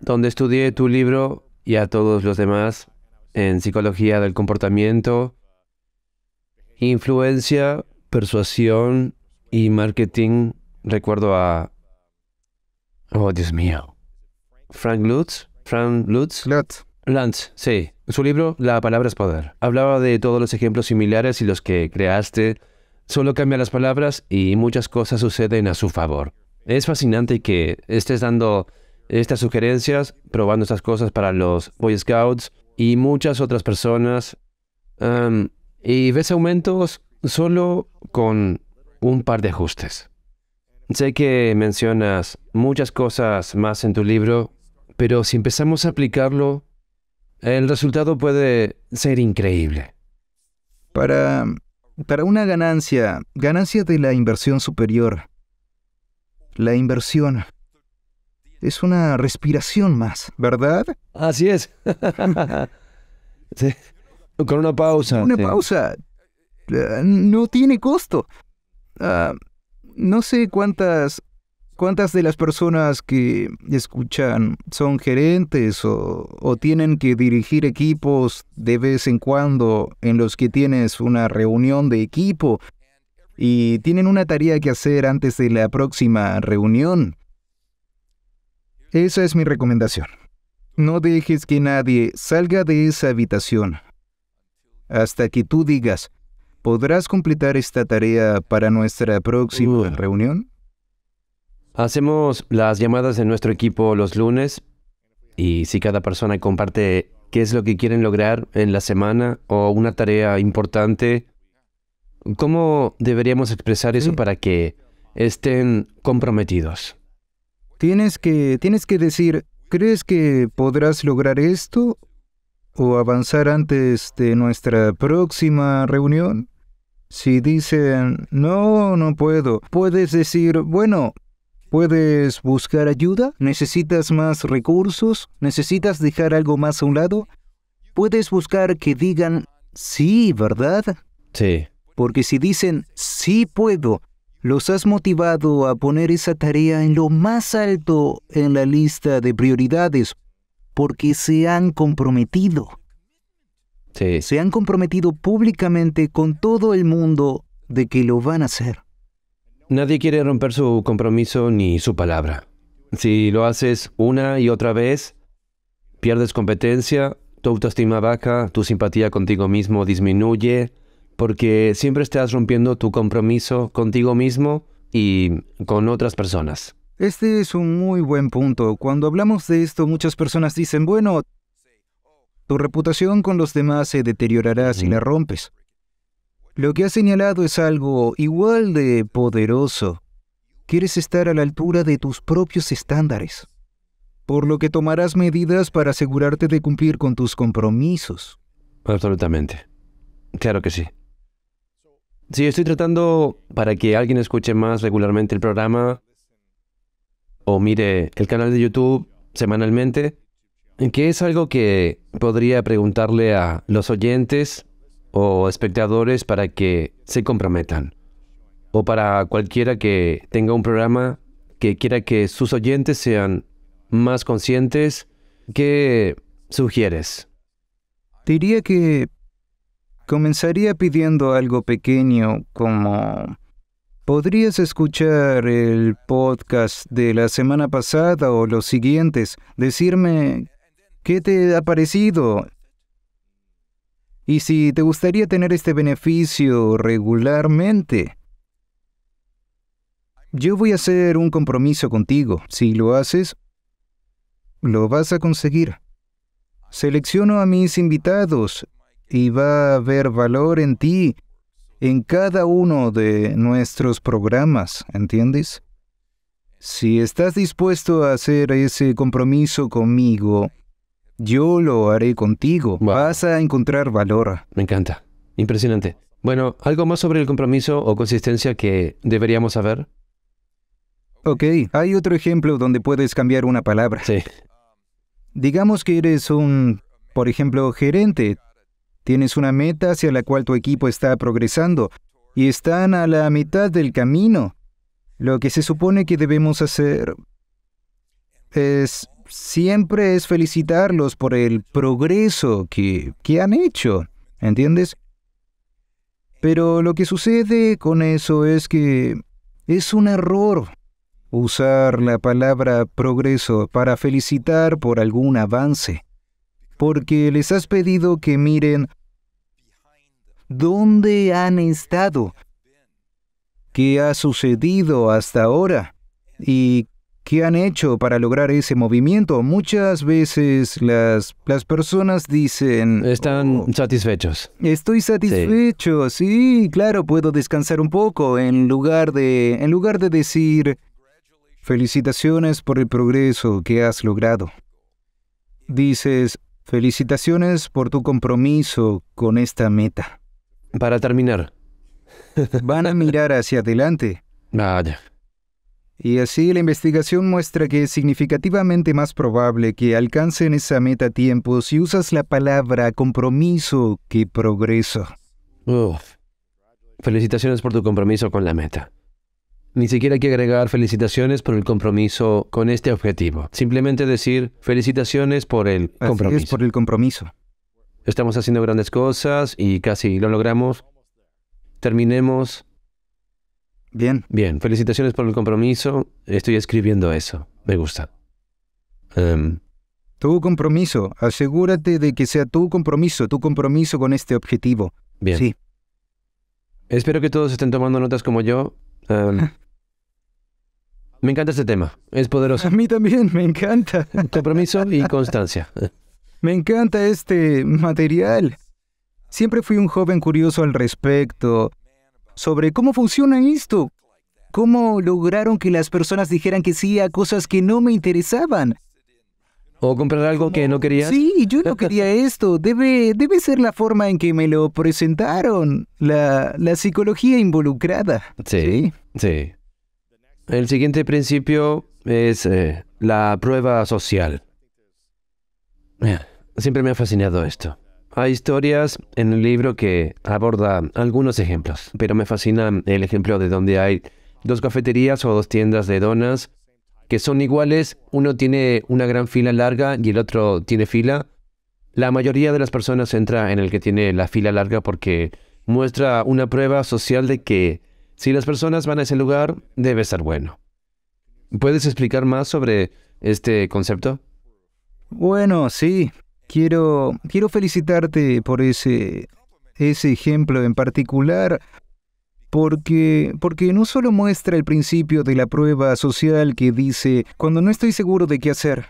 [SPEAKER 2] donde estudié tu libro y a todos los demás en psicología del comportamiento, influencia, persuasión y marketing. Recuerdo a... Oh, Dios mío. Frank Lutz. Frank Lutz. Lutz. Lutz, sí. Su libro, La palabra es poder. Hablaba de todos los ejemplos similares y los que creaste. Solo cambia las palabras y muchas cosas suceden a su favor. Es fascinante que estés dando estas sugerencias, probando estas cosas para los Boy Scouts, y muchas otras personas. y ves aumentos solo con un par de ajustes. Sé que mencionas muchas cosas más en tu libro, pero si empezamos a aplicarlo, el resultado puede ser increíble. Para, para una
[SPEAKER 1] ganancia, ganancia de la inversión superior, la inversión es una respiración más, ¿verdad? Así es. Con una pausa. Una pausa. no tiene costo. Ah, no sé cuántas, cuántas de las personas que escuchan son gerentes o tienen que dirigir equipos de vez en cuando en los que tienes una reunión de equipo y tienen una tarea que hacer antes de la próxima reunión esa es mi recomendación. No dejes que nadie salga de esa habitación hasta que tú digas, ¿podrás completar esta tarea para nuestra próxima reunión?
[SPEAKER 2] Hacemos las llamadas de nuestro equipo los lunes y si cada persona comparte qué es lo que quieren lograr en la semana o una tarea importante, ¿cómo deberíamos expresar eso para que estén comprometidos?
[SPEAKER 1] Tienes que, tienes que decir, ¿crees que podrás lograr esto o avanzar antes de nuestra próxima reunión? Si dicen, no, no puedo, puedes decir, bueno, ¿puedes buscar ayuda? ¿Necesitas más recursos? ¿Necesitas dejar algo más a un lado? Puedes buscar que digan, sí, ¿verdad? Sí. Porque si dicen, sí puedo, los has motivado a poner esa tarea en lo más alto en la lista de prioridades porque se han comprometido. Sí. Se han comprometido públicamente con todo el mundo
[SPEAKER 2] de que lo van a hacer. Nadie quiere romper su compromiso ni su palabra. Si lo haces una y otra vez, pierdes competencia, tu autoestima baja, tu simpatía contigo mismo disminuye, porque siempre estás rompiendo tu compromiso contigo mismo y con otras personas.
[SPEAKER 1] Este es un muy buen punto. Cuando hablamos de esto, muchas personas dicen, bueno, tu reputación con los demás se deteriorará si la rompes. Lo que has señalado es algo igual de poderoso. Quieres estar a la altura de tus propios estándares, por lo que tomarás medidas para asegurarte de cumplir con tus
[SPEAKER 2] compromisos. Absolutamente. Claro que sí. Si estoy tratando para que alguien escuche más regularmente el programa o mire el canal de YouTube semanalmente, ¿qué es algo que podría preguntarle a los oyentes o espectadores para que se comprometan, o para cualquiera que tenga un programa que quiera que sus oyentes sean más conscientes, ¿qué sugieres?
[SPEAKER 1] diría que Comenzaría pidiendo algo pequeño como... Podrías escuchar el podcast de la semana pasada o los siguientes, decirme qué te ha parecido. Y si te gustaría tener este beneficio regularmente. Yo voy a hacer un compromiso contigo. Si lo haces, lo vas a conseguir. Selecciono a mis invitados y va a haber valor en ti en cada uno de nuestros programas, ¿entiendes? Si estás dispuesto a hacer ese compromiso conmigo, yo lo haré contigo.
[SPEAKER 2] Vas a encontrar valor. Me encanta. Impresionante. Bueno, ¿algo más sobre el compromiso o consistencia que deberíamos saber?
[SPEAKER 1] Ok, hay otro ejemplo donde puedes
[SPEAKER 2] cambiar una palabra. Sí.
[SPEAKER 1] Digamos que eres un, por ejemplo, gerente. Tienes una meta hacia la cual tu equipo está progresando y están a la mitad del camino. Lo que se supone que debemos hacer es siempre es felicitarlos por el progreso que, que han hecho, ¿entiendes? Pero lo que sucede con eso es que es un error usar la palabra progreso para felicitar por algún avance porque les has pedido que miren dónde han estado, qué ha sucedido hasta ahora y qué han hecho para lograr ese movimiento. Muchas veces las, personas dicen...
[SPEAKER 2] Están oh, satisfechos.
[SPEAKER 1] Estoy satisfecho, sí. claro, puedo descansar un poco en lugar de, en lugar de decir... Felicitaciones por el progreso que has logrado. Dices, Felicitaciones por tu compromiso con esta meta.
[SPEAKER 2] Para terminar.
[SPEAKER 1] Van a mirar hacia adelante. Vaya. Y así la investigación muestra que es significativamente más probable que alcancen esa meta a tiempo si usas la palabra compromiso que progreso.
[SPEAKER 2] Uf. Felicitaciones por tu compromiso con la meta. Ni siquiera hay que agregar felicitaciones por el compromiso con este objetivo. Simplemente decir felicitaciones por el compromiso. por el compromiso. Estamos haciendo grandes cosas y casi lo logramos. Terminemos. Bien. Bien, felicitaciones por el compromiso. Estoy escribiendo eso. Me gusta. Em,
[SPEAKER 1] tu compromiso. Asegúrate de que sea tu
[SPEAKER 2] compromiso, tu compromiso con este objetivo. Bien. Sí. Espero que todos estén tomando notas como yo. Em, Me encanta este tema, es poderoso. A mí también, me encanta. Compromiso y constancia.
[SPEAKER 1] Me encanta este material. Siempre fui un joven curioso al respecto sobre cómo funciona esto, cómo lograron que las personas dijeran que sí a cosas que no me interesaban.
[SPEAKER 2] ¿O comprar algo que no querías? Sí, yo no quería esto.
[SPEAKER 1] Debe, debe ser la forma en que me lo presentaron. la psicología involucrada.
[SPEAKER 2] Sí, sí. El siguiente principio es eh, la prueba social. Eh, siempre me ha fascinado esto. Hay historias en el libro que aborda algunos ejemplos, pero me fascina el ejemplo de donde hay dos cafeterías o dos tiendas de donas que son iguales, uno tiene una gran fila larga y el otro tiene fila. La mayoría de las personas entra en el que tiene la fila larga porque muestra una prueba social de que si las personas van a ese lugar, debe ser bueno. ¿Puedes explicar más sobre este concepto?
[SPEAKER 1] Bueno, sí. Quiero, quiero felicitarte por ese, ese ejemplo en particular, porque, porque no solo muestra el principio de la prueba social que dice, cuando no estoy seguro de qué hacer,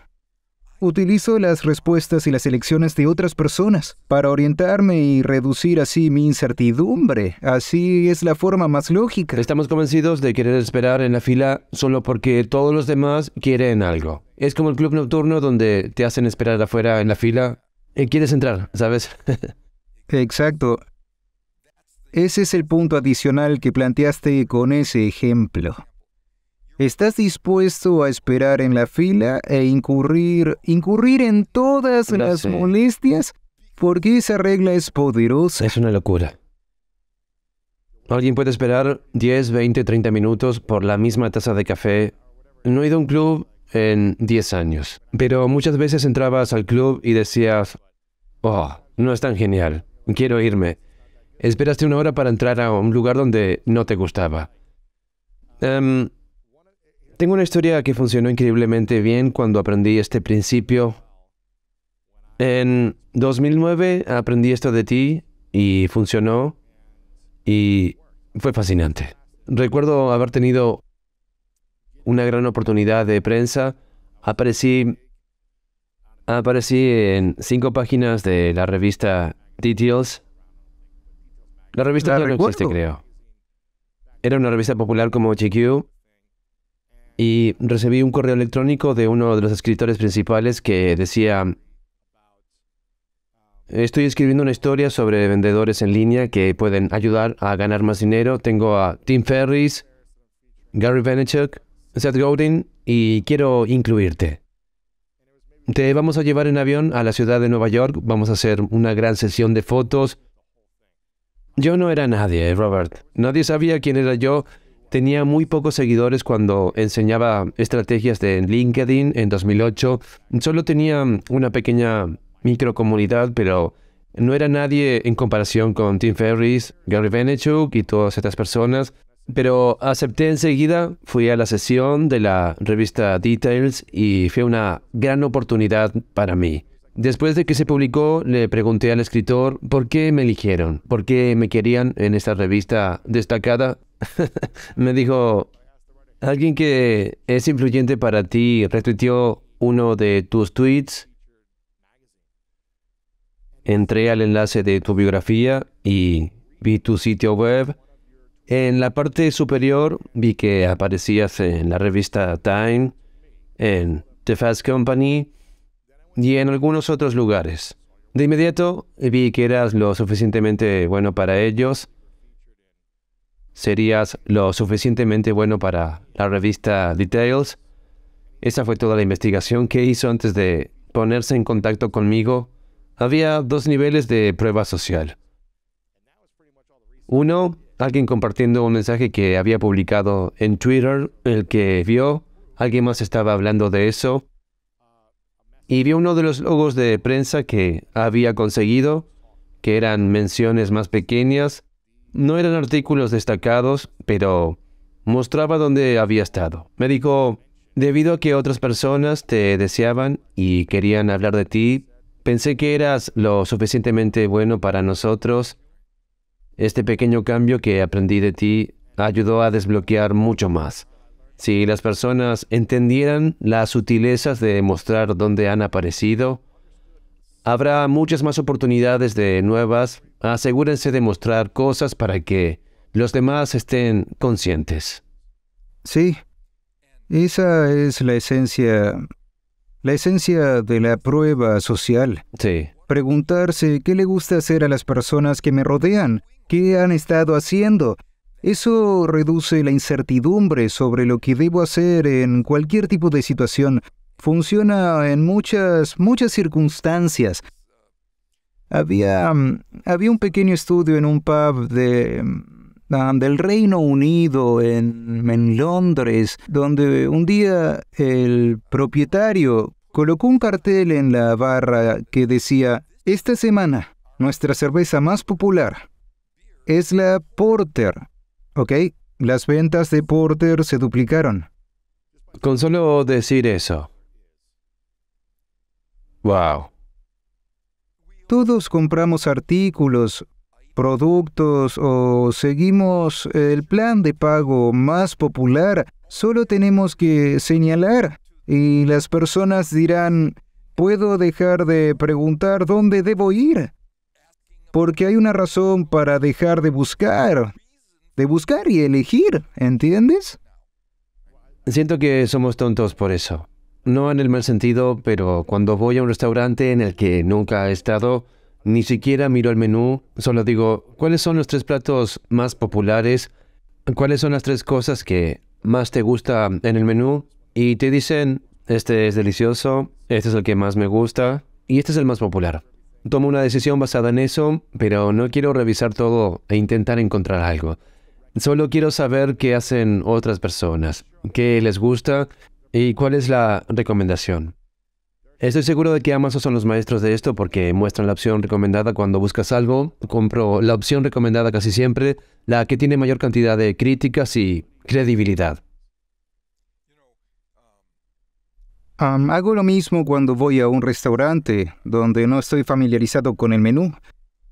[SPEAKER 1] utilizo las respuestas y las elecciones de otras personas para orientarme y reducir así mi incertidumbre. Así es la forma más
[SPEAKER 2] lógica. Estamos convencidos de querer esperar en la fila solo porque todos los demás quieren algo. Es como el club nocturno donde te hacen esperar afuera en la fila. y eh, quieres entrar, ¿sabes? Exacto. Ese es el punto adicional que
[SPEAKER 1] planteaste con ese ejemplo. ¿Estás dispuesto a esperar en la fila e incurrir, incurrir en todas las molestias? Porque esa regla es poderosa. Es una locura.
[SPEAKER 2] Alguien puede esperar 10, 20, 30 minutos por la misma taza de café. No he ido a un club en 10 años, pero muchas veces entrabas al club y decías, oh, no es tan genial, quiero irme. Esperaste una hora para entrar a un lugar donde no te gustaba. Em, tengo una historia que funcionó increíblemente bien cuando aprendí este principio. En 2009 aprendí esto de ti y funcionó y fue fascinante. Recuerdo haber tenido una gran oportunidad de prensa. Aparecí, aparecí en cinco páginas de la revista Details. La revista la no existe, creo. Era una revista popular como GQ y recibí un correo electrónico de uno de los escritores principales que decía, estoy escribiendo una historia sobre vendedores en línea que pueden ayudar a ganar más dinero. Tengo a Tim Ferris, Gary Vaynerchuk, Seth Godin y quiero incluirte. Te vamos a llevar en avión a la ciudad de Nueva York, vamos a hacer una gran sesión de fotos. Yo no era nadie, eh, Robert. Nadie sabía quién era yo tenía muy pocos seguidores cuando enseñaba estrategias de LinkedIn en 2008. Solo tenía una pequeña microcomunidad, pero no era nadie en comparación con Tim Ferriss, Gary Vaynerchuk y todas estas personas. Pero acepté enseguida, fui a la sesión de la revista Details y fue una gran oportunidad para mí. Después de que se publicó, le pregunté al escritor por qué me eligieron, por qué me querían en esta revista destacada. me dijo, alguien que es influyente para ti retuiteó uno de tus tweets. Entré al enlace de tu biografía y vi tu sitio web. En la parte superior vi que aparecías en la revista Time, en The Fast Company y en algunos otros lugares. De inmediato vi que eras lo suficientemente bueno para ellos. Serías lo suficientemente bueno para la revista Details. Esa fue toda la investigación que hizo antes de ponerse en contacto conmigo. Había dos niveles de prueba social. Uno, alguien compartiendo un mensaje que había publicado en Twitter, el que vio, alguien más estaba hablando de eso, y vi uno de los logos de prensa que había conseguido, que eran menciones más pequeñas, no eran artículos destacados, pero mostraba dónde había estado. Me dijo, debido a que otras personas te deseaban y querían hablar de ti, pensé que eras lo suficientemente bueno para nosotros. Este pequeño cambio que aprendí de ti ayudó a desbloquear mucho más. Si las personas entendieran las sutilezas de mostrar dónde han aparecido, habrá muchas más oportunidades de nuevas. Asegúrense de mostrar cosas para que los demás estén conscientes.
[SPEAKER 1] Sí, esa es la esencia, la esencia de la prueba social. Sí. Preguntarse qué le gusta hacer a las personas que me rodean, qué han estado haciendo, eso reduce la incertidumbre sobre lo que debo hacer en cualquier tipo de situación. Funciona en muchas, muchas circunstancias. Había, mm, un pequeño estudio en un pub mm, ah, del Reino Unido, en Londres, donde un día el propietario colocó un cartel en la barra que decía, esta semana, nuestra cerveza más popular es la Porter. ¿Ok? Las ventas de Porter se duplicaron.
[SPEAKER 2] Con solo decir eso. Wow.
[SPEAKER 1] Todos compramos artículos, productos o seguimos el plan de pago más popular, solo tenemos que señalar y las personas dirán, puedo dejar de preguntar dónde debo ir, porque hay una razón para dejar de buscar buscar y elegir, ¿entiendes?
[SPEAKER 2] Siento que somos tontos por eso. No en el mal sentido, pero cuando voy a un restaurante en el que nunca he estado, ni siquiera miro el menú, solo digo, ¿cuáles son los tres platos más populares? ¿Cuáles son las tres cosas que más te gusta en el menú? Y te dicen, este es delicioso, este es el que más me gusta y este es el más popular. Tomo una decisión basada en eso, pero no quiero revisar todo e intentar encontrar algo. Solo quiero saber qué hacen otras personas, qué les gusta y cuál es la recomendación. Estoy seguro de que Amazon son los maestros de esto porque muestran la opción recomendada cuando buscas algo. Compro la opción recomendada casi siempre, la que tiene mayor cantidad de críticas y credibilidad.
[SPEAKER 1] hago lo mismo cuando voy a un restaurante donde no estoy familiarizado con el menú.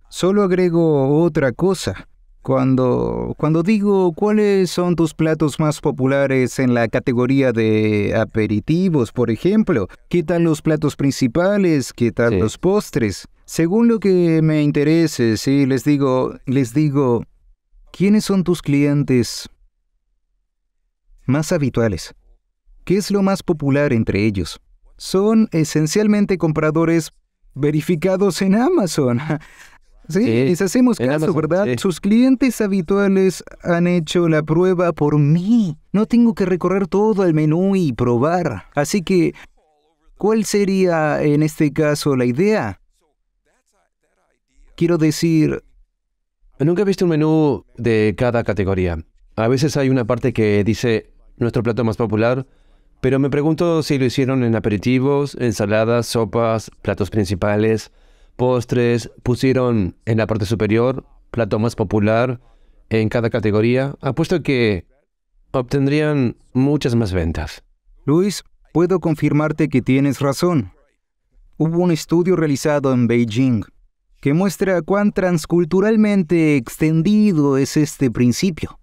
[SPEAKER 1] Solo agrego otra cosa. Cuando, cuando digo cuáles son tus platos más populares en la categoría de aperitivos, por ejemplo, ¿qué tal los platos principales? ¿Qué tal los postres? Según lo que me interese, sí, les digo, les digo, ¿quiénes son tus clientes más habituales? ¿Qué es lo más popular entre ellos? Son esencialmente compradores verificados en Amazon. Sí, les hacemos caso, ¿verdad? Sus clientes habituales han hecho la prueba por mí. No tengo que recorrer todo el menú y probar. Así que, ¿cuál sería en este caso la idea?
[SPEAKER 2] Quiero decir... Nunca he visto un menú de cada categoría. A veces hay una parte que dice nuestro plato más popular, pero me pregunto si lo hicieron en aperitivos, ensaladas, sopas, platos principales postres, pusieron en la parte superior plato más popular en cada categoría, apuesto que obtendrían muchas más ventas. Luis,
[SPEAKER 1] puedo confirmarte que tienes razón. Hubo un estudio realizado en Beijing que muestra cuán transculturalmente extendido es este principio.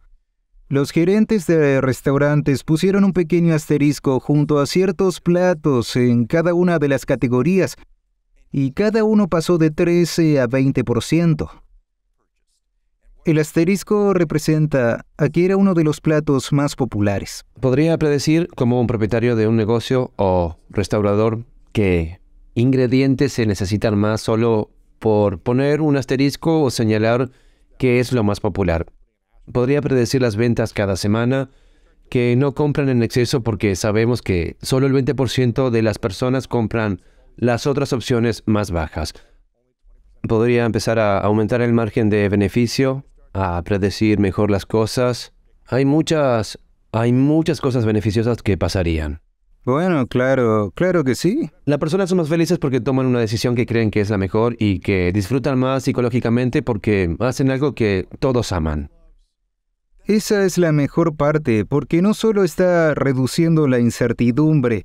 [SPEAKER 1] Los gerentes de restaurantes pusieron un pequeño asterisco junto a ciertos platos en cada una de las categorías y cada uno pasó de 13 a 20%. El asterisco representa a que era uno de los platos más populares.
[SPEAKER 2] Podría predecir, como un propietario de un negocio o restaurador, que ingredientes se necesitan más solo por poner un asterisco o señalar que es lo más popular. Podría predecir las ventas cada semana, que no compran en exceso porque sabemos que solo el 20% de las personas compran las otras opciones más bajas. Podría empezar a aumentar el margen de beneficio, a predecir mejor las cosas. Hay muchas, hay muchas cosas beneficiosas que pasarían. Bueno, claro, claro que sí. Las personas son más felices porque toman una decisión que creen que es la mejor y que disfrutan más psicológicamente porque hacen algo que todos aman.
[SPEAKER 1] Esa es la mejor parte, porque no solo está reduciendo la incertidumbre,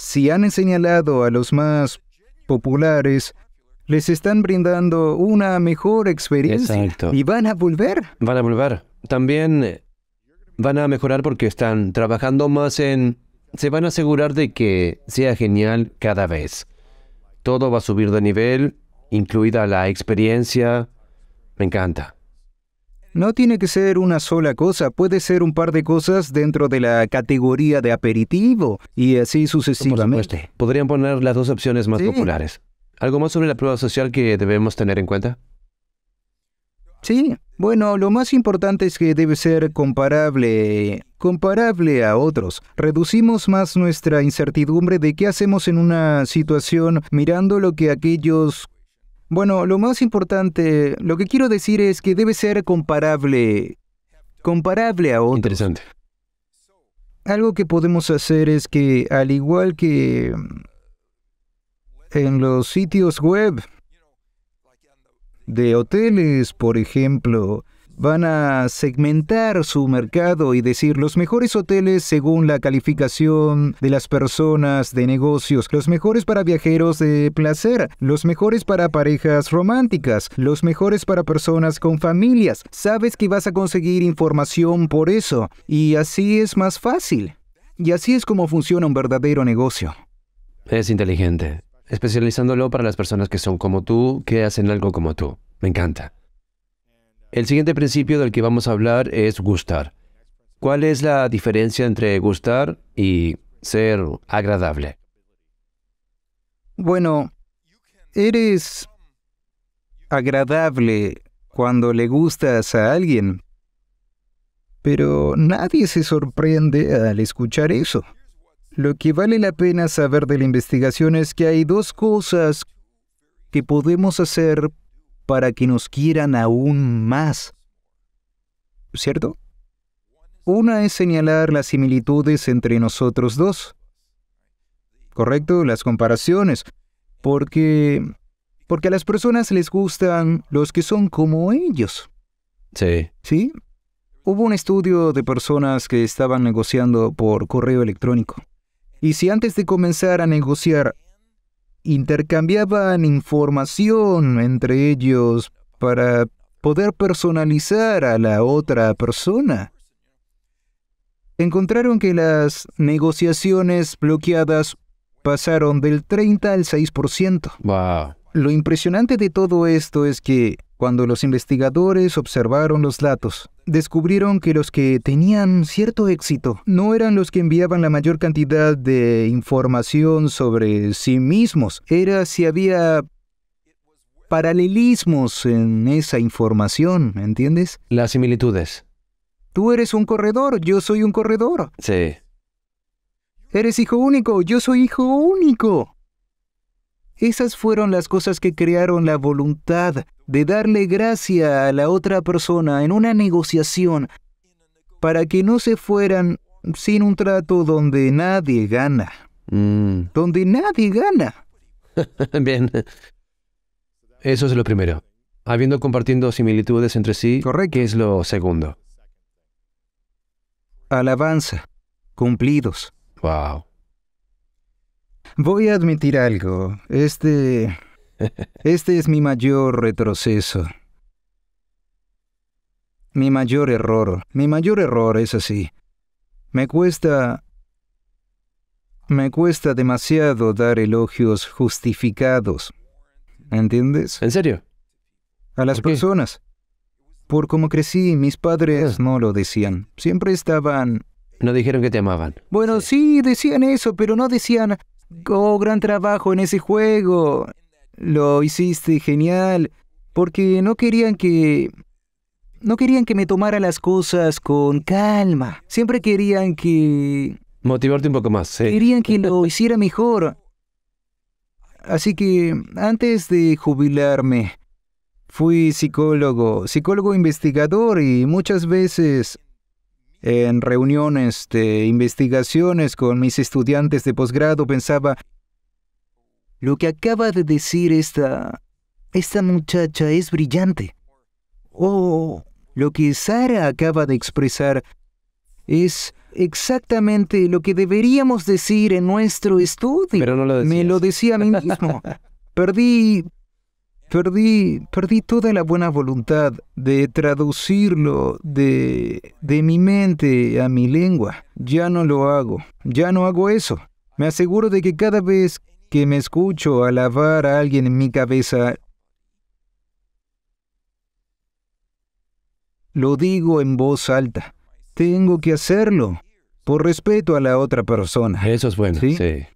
[SPEAKER 1] si han señalado a los más populares, les están brindando una mejor experiencia Exacto. y
[SPEAKER 2] van a volver. Van a volver. También eh, van a mejorar porque están trabajando más en... Se van a asegurar de que sea genial cada vez. Todo va a subir de nivel, incluida la experiencia. Me encanta.
[SPEAKER 1] No tiene que ser una sola cosa, puede ser un par de cosas dentro de la categoría de aperitivo y así
[SPEAKER 2] sucesivamente. Podrían poner las dos opciones más populares. ¿Algo más sobre la prueba social que debemos tener en cuenta?
[SPEAKER 1] Sí, bueno, lo más importante es que debe ser comparable, comparable a otros. Reducimos más nuestra incertidumbre de qué hacemos en una situación mirando lo que aquellos bueno, lo más importante, lo que quiero decir es que debe ser comparable, comparable
[SPEAKER 2] a otros. Interesante.
[SPEAKER 1] Algo que podemos hacer es que, al igual que en los sitios web de hoteles, por ejemplo, van a segmentar su mercado y decir los mejores hoteles según la calificación de las personas de negocios, los mejores para viajeros de placer, los mejores para parejas románticas, los mejores para personas con familias. Sabes que vas a conseguir información por eso y así es más fácil. Y así es como funciona un verdadero negocio.
[SPEAKER 2] Es inteligente, especializándolo para las personas que son como tú, que hacen algo como tú. Me encanta. El siguiente principio del que vamos a hablar es gustar. ¿Cuál es la diferencia entre gustar y ser agradable?
[SPEAKER 1] Bueno, eres agradable cuando le gustas a alguien, pero nadie se sorprende al escuchar eso. Lo que vale la pena saber de la investigación es que hay dos cosas que podemos hacer para que nos quieran aún más. ¿Cierto? Una es señalar las similitudes entre nosotros dos. ¿Correcto? Las comparaciones. Porque... Porque a las personas les gustan los que son como ellos. Sí. ¿Sí? Hubo un estudio de personas que estaban negociando por correo electrónico. Y si antes de comenzar a negociar intercambiaban información entre ellos para poder personalizar a la otra persona. Encontraron que las negociaciones bloqueadas pasaron del 30 al 6%. Lo impresionante de todo esto es que cuando los investigadores observaron los datos, descubrieron que los que tenían cierto éxito no eran los que enviaban la mayor cantidad de información sobre sí mismos, era si había paralelismos en esa información, ¿entiendes? Las similitudes. Tú eres un corredor, yo soy un corredor. Sí. Eres hijo único, yo soy hijo único. Esas fueron las cosas que crearon la voluntad de darle gracia a la otra persona en una negociación para que no se fueran sin un trato donde nadie gana.
[SPEAKER 2] Mm. Donde nadie gana. Bien. Eso es lo primero. Habiendo compartiendo similitudes entre sí, Correcto. ¿qué es lo segundo? Alabanza. Cumplidos. Wow.
[SPEAKER 1] Voy a admitir algo. Este... Este es mi mayor retroceso. Mi mayor error. Mi mayor error es así. Me cuesta... Me cuesta demasiado dar elogios justificados. ¿Entiendes? ¿En serio? A las personas. Por cómo crecí, mis padres ah. no lo decían. Siempre estaban... No dijeron que te amaban. Bueno, sí decían eso, pero no decían, ¡Oh, gran trabajo en ese juego! Lo hiciste genial, porque no querían que... No querían que me tomara las cosas con calma. Siempre querían que...
[SPEAKER 2] Motivarte un poco más, sí.
[SPEAKER 1] Querían que lo hiciera mejor. Así que antes de jubilarme, fui psicólogo, psicólogo investigador y muchas veces en reuniones de investigaciones con mis estudiantes de posgrado pensaba, lo que acaba de decir esta... esta muchacha es brillante. O lo que Sara acaba de expresar es exactamente lo que deberíamos decir en nuestro estudio. Pero no lo decías. Me lo decía a mí mismo. Perdí perdí, perdí toda la buena voluntad de traducirlo de, de mi mente a mi lengua. Ya no lo hago, ya no hago eso. Me aseguro de que cada vez que me escucho alabar a alguien en mi cabeza, lo digo en voz alta. Tengo que hacerlo por respeto a la otra persona. Eso es bueno, sí. sí.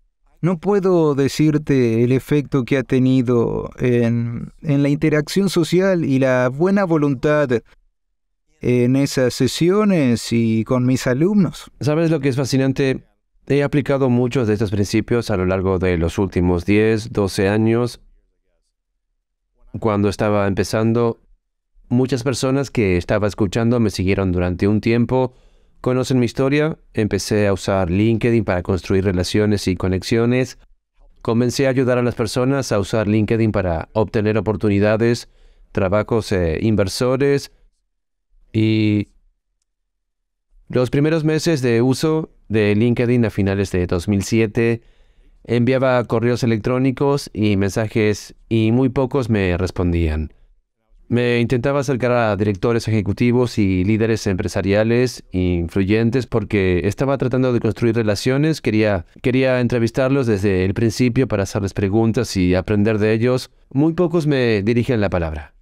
[SPEAKER 1] No puedo decirte el efecto que ha tenido en, la interacción social y la buena voluntad en esas sesiones y con mis alumnos.
[SPEAKER 2] ¿Sabes lo que es fascinante? He aplicado muchos de estos principios a lo largo de los últimos 10, 12 años. Cuando estaba empezando, muchas personas que estaba escuchando me siguieron durante un tiempo Conocen mi historia, empecé a usar LinkedIn para construir relaciones y conexiones. Comencé a ayudar a las personas a usar LinkedIn para obtener oportunidades, trabajos e inversores. Y los primeros meses de uso de LinkedIn a finales de 2007 enviaba correos electrónicos y mensajes y muy pocos me respondían. Me intentaba acercar a directores ejecutivos y líderes empresariales influyentes porque estaba tratando de construir relaciones, quería, quería entrevistarlos desde el principio para hacerles preguntas y aprender de ellos. Muy pocos me dirigen la palabra.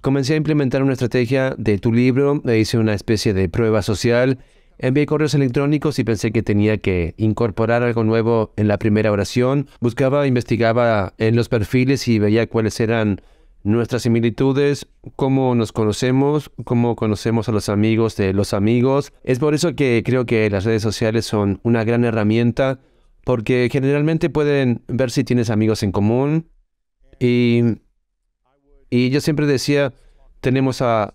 [SPEAKER 2] Comencé a implementar una estrategia de tu libro hice una especie de prueba social. Envié correos electrónicos y pensé que tenía que incorporar algo nuevo en la primera oración. Buscaba, investigaba en los perfiles y veía cuáles eran nuestras similitudes, cómo nos conocemos, cómo conocemos a los amigos de los amigos. Es por eso que creo que las redes sociales son una gran herramienta, porque generalmente pueden ver si tienes amigos en común. Y, y yo siempre decía, tenemos a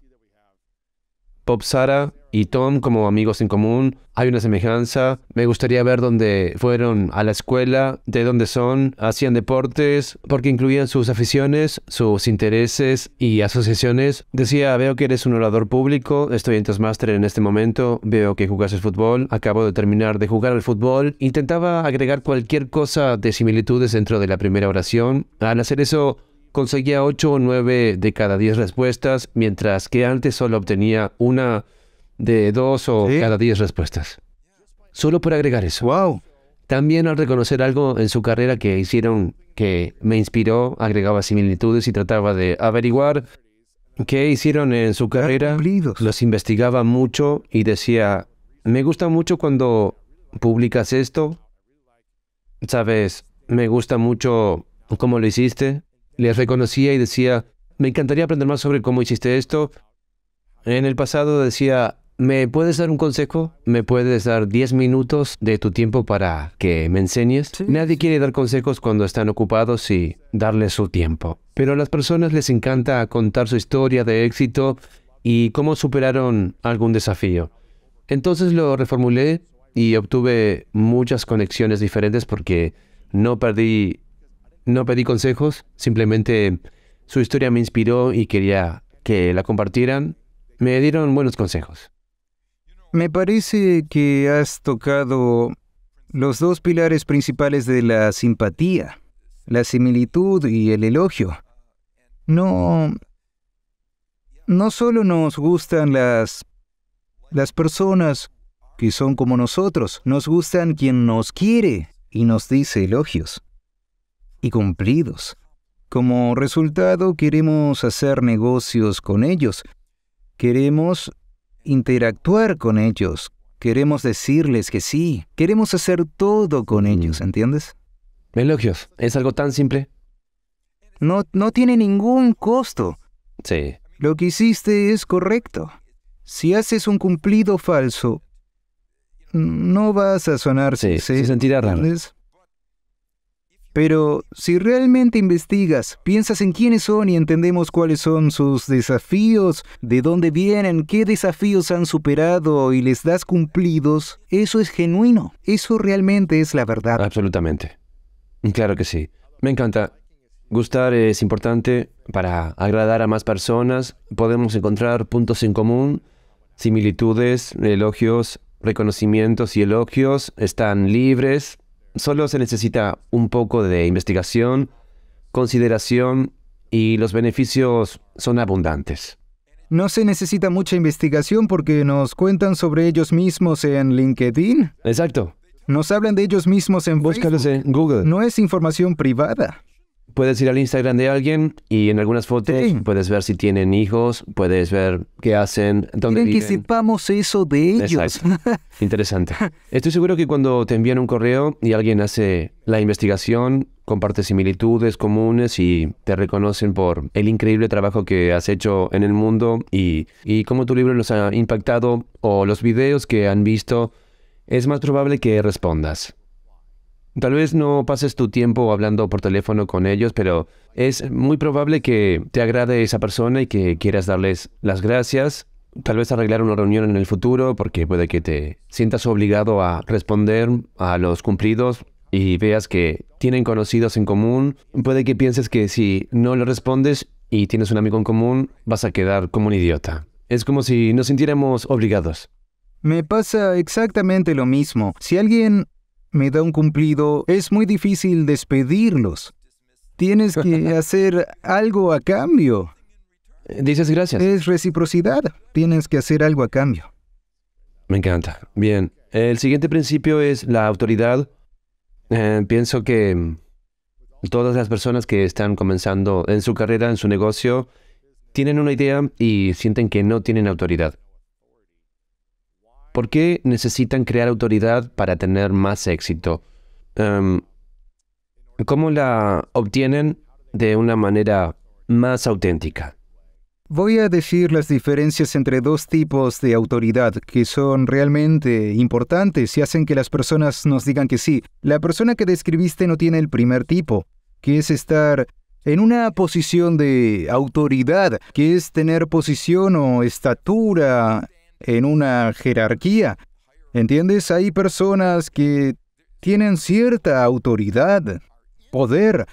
[SPEAKER 2] Pop Sara, y Tom como amigos en común. Hay una semejanza. Me gustaría ver dónde fueron a la escuela, de dónde son, hacían deportes, porque incluían sus aficiones, sus intereses y asociaciones. Decía, veo que eres un orador público, estoy en máster en este momento, veo que jugas al fútbol, acabo de terminar de jugar al fútbol. Intentaba agregar cualquier cosa de similitudes dentro de la primera oración. Al hacer eso, conseguía 8 o 9 de cada 10 respuestas, mientras que antes solo obtenía una de dos o cada diez respuestas. Solo por agregar eso. También al reconocer algo en su carrera que hicieron que me inspiró, agregaba similitudes y trataba de averiguar qué hicieron en su carrera. Los investigaba mucho y decía, me gusta mucho cuando publicas esto. Sabes, me gusta mucho cómo lo hiciste. Les reconocía y decía, me encantaría aprender más sobre cómo hiciste esto. En el pasado decía, ¿Me puedes dar un consejo? ¿Me puedes dar 10 minutos de tu tiempo para que me enseñes? Nadie quiere dar consejos cuando están ocupados y darles su tiempo. Pero a las personas les encanta contar su historia de éxito y cómo superaron algún desafío. Entonces lo reformulé y obtuve muchas conexiones diferentes porque no perdí no pedí consejos, simplemente su historia me inspiró y quería que la compartieran. Me dieron buenos consejos.
[SPEAKER 1] Me parece que has tocado los dos pilares principales de la simpatía, la similitud y el elogio. No... No solo nos gustan las... las personas que son como nosotros, nos gustan quien nos quiere y nos dice elogios. Y cumplidos. Como resultado queremos hacer negocios con ellos. Queremos interactuar con ellos, queremos decirles que sí, queremos hacer todo con mm. ellos, ¿entiendes? Elogios, es algo tan simple. No, no tiene ningún costo. Sí. Lo que hiciste es correcto. Si haces un cumplido falso, no vas a sonar. Sí, se, sentirá raro. Pero si realmente investigas, piensas en quiénes son y entendemos cuáles son sus desafíos, de dónde vienen, qué desafíos han superado
[SPEAKER 2] y les das cumplidos, eso es genuino, eso realmente es la verdad. Absolutamente. Claro que sí. Me encanta. Gustar es importante para agradar a más personas. Podemos encontrar puntos en común, similitudes, elogios, reconocimientos y elogios. Están libres, Solo se necesita un poco de investigación, consideración y los beneficios son abundantes.
[SPEAKER 1] No se necesita mucha investigación porque nos cuentan sobre ellos mismos en LinkedIn. Exacto. Nos hablan de ellos mismos en Búscalos en Google. No es información privada
[SPEAKER 2] puedes ir al Instagram de alguien y en algunas fotos puedes ver si tienen hijos, puedes ver qué hacen, dónde viven.
[SPEAKER 1] que eso de ellos.
[SPEAKER 2] Interesante. Estoy seguro que cuando te envían un correo y alguien hace la investigación, comparte similitudes comunes y te reconocen por el increíble trabajo que has hecho en el mundo y, y cómo tu libro los ha impactado o los videos que han visto, es más probable que respondas. Tal vez no pases tu tiempo hablando por teléfono con ellos, pero es muy probable que te agrade esa persona y que quieras darles las gracias. Tal vez arreglar una reunión en el futuro porque puede que te sientas obligado a responder a los cumplidos y veas que tienen conocidos en común. Puede que pienses que si no le respondes y tienes un amigo en común, vas a quedar como un idiota. Es como si nos sintiéramos obligados.
[SPEAKER 1] Me pasa exactamente lo mismo. Si alguien me da un cumplido, es muy difícil despedirlos. Tienes que hacer algo a cambio. Dices gracias. Es reciprocidad. Tienes que hacer algo a cambio.
[SPEAKER 2] Me encanta. Bien. El siguiente principio es la autoridad. Eh, pienso que mm, todas las personas que están comenzando en su carrera, en su negocio, tienen una idea y sienten que no tienen autoridad. ¿Por qué necesitan crear autoridad para tener más éxito? Em, ¿Cómo la obtienen de una manera más auténtica?
[SPEAKER 1] Voy a decir las diferencias entre dos tipos de autoridad que son realmente importantes y hacen que las personas nos digan que sí. La persona que describiste no tiene el primer tipo, que es estar en una posición de autoridad, que es tener posición o estatura en una jerarquía. ¿Entiendes? Hay personas que tienen cierta autoridad, poder.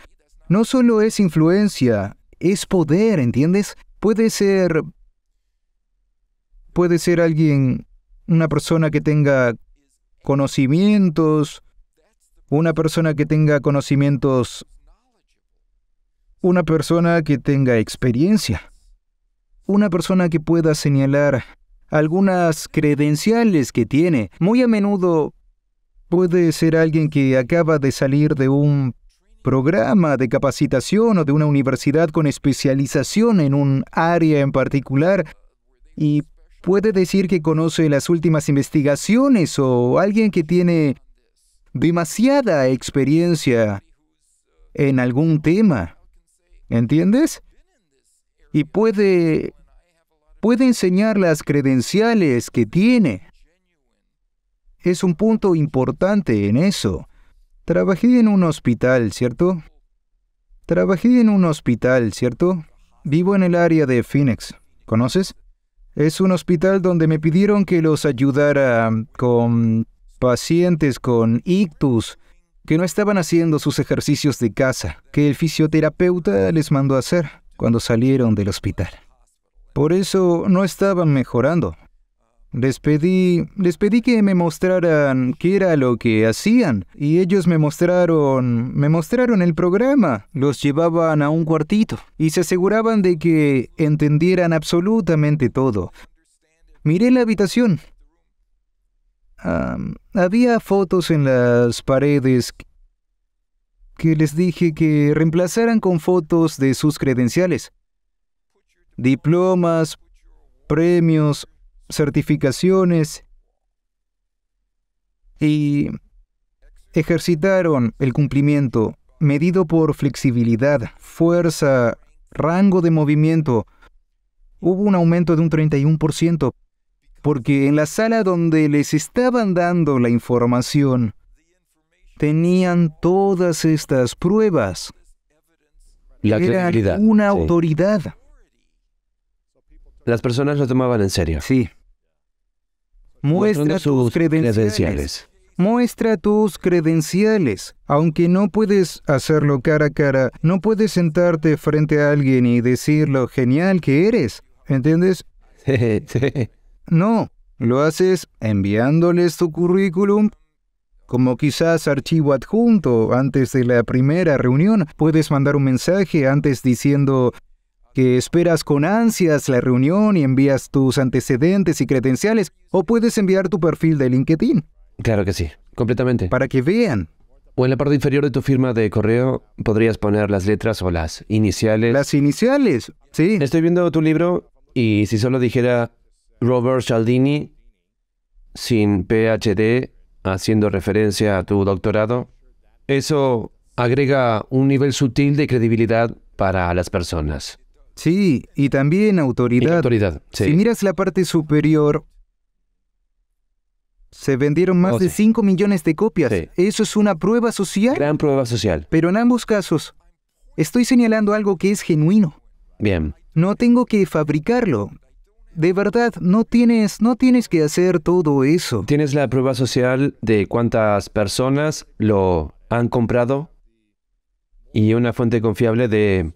[SPEAKER 1] No solo es influencia, es poder, ¿entiendes? Puede ser... Puede ser alguien, una persona que tenga conocimientos, una persona que tenga conocimientos, una persona que tenga experiencia, una persona que pueda señalar algunas credenciales que tiene. Muy a menudo puede ser alguien que acaba de salir de un programa de capacitación o de una universidad con especialización en un área en particular y puede decir que conoce las últimas investigaciones o alguien que tiene demasiada experiencia en algún tema. ¿Entiendes? Y puede puede enseñar las credenciales que tiene. Es un punto importante en eso. Trabajé en un hospital, ¿cierto? Trabajé en un hospital, ¿cierto? Vivo en el área de Phoenix. ¿Conoces? Es un hospital donde me pidieron que los ayudara con pacientes con ictus que no estaban haciendo sus ejercicios de casa, que el fisioterapeuta les mandó hacer cuando salieron del hospital. Por eso no estaban mejorando. Les pedí, les pedí que me mostraran qué era lo que hacían y ellos me mostraron, me mostraron el programa. Los llevaban a un cuartito y se aseguraban de que entendieran absolutamente todo. Miré la habitación. había fotos en las paredes que les dije que reemplazaran con fotos de sus credenciales diplomas, premios, certificaciones y ejercitaron el cumplimiento medido por flexibilidad, fuerza, rango de movimiento. Hubo un aumento de un 31%, porque en la sala donde les estaban dando la información, tenían todas
[SPEAKER 2] estas pruebas. La credibilidad, una
[SPEAKER 1] autoridad.
[SPEAKER 2] Las personas lo tomaban en serio. Sí. Muestra tus credenciales. credenciales.
[SPEAKER 1] Muestra tus credenciales. Aunque no puedes hacerlo cara a cara, no puedes sentarte frente a alguien y decir lo genial que eres. ¿Entiendes? no, lo haces enviándoles tu currículum como quizás archivo adjunto antes de la primera reunión, puedes mandar un mensaje antes diciendo, que esperas con ansias la reunión y envías tus antecedentes y credenciales, o puedes enviar
[SPEAKER 2] tu perfil de LinkedIn. Claro que sí, completamente. Para que vean. O en la parte inferior de tu firma de correo podrías poner las letras o las iniciales. Las iniciales, sí. Estoy viendo tu libro y si solo dijera Robert Cialdini sin PhD haciendo referencia a tu doctorado, eso agrega un nivel sutil de credibilidad para las personas. Sí, y también autoridad. autoridad sí. Si
[SPEAKER 1] miras la parte superior, se vendieron más oh, de 5 millones de copias. Eso es una prueba social. Gran prueba social. Pero en ambos casos, estoy señalando algo que es genuino. Bien. No tengo que fabricarlo. De verdad,
[SPEAKER 2] no tienes, no tienes que hacer todo eso. ¿Tienes la prueba social de cuántas personas lo han comprado? Y una fuente confiable de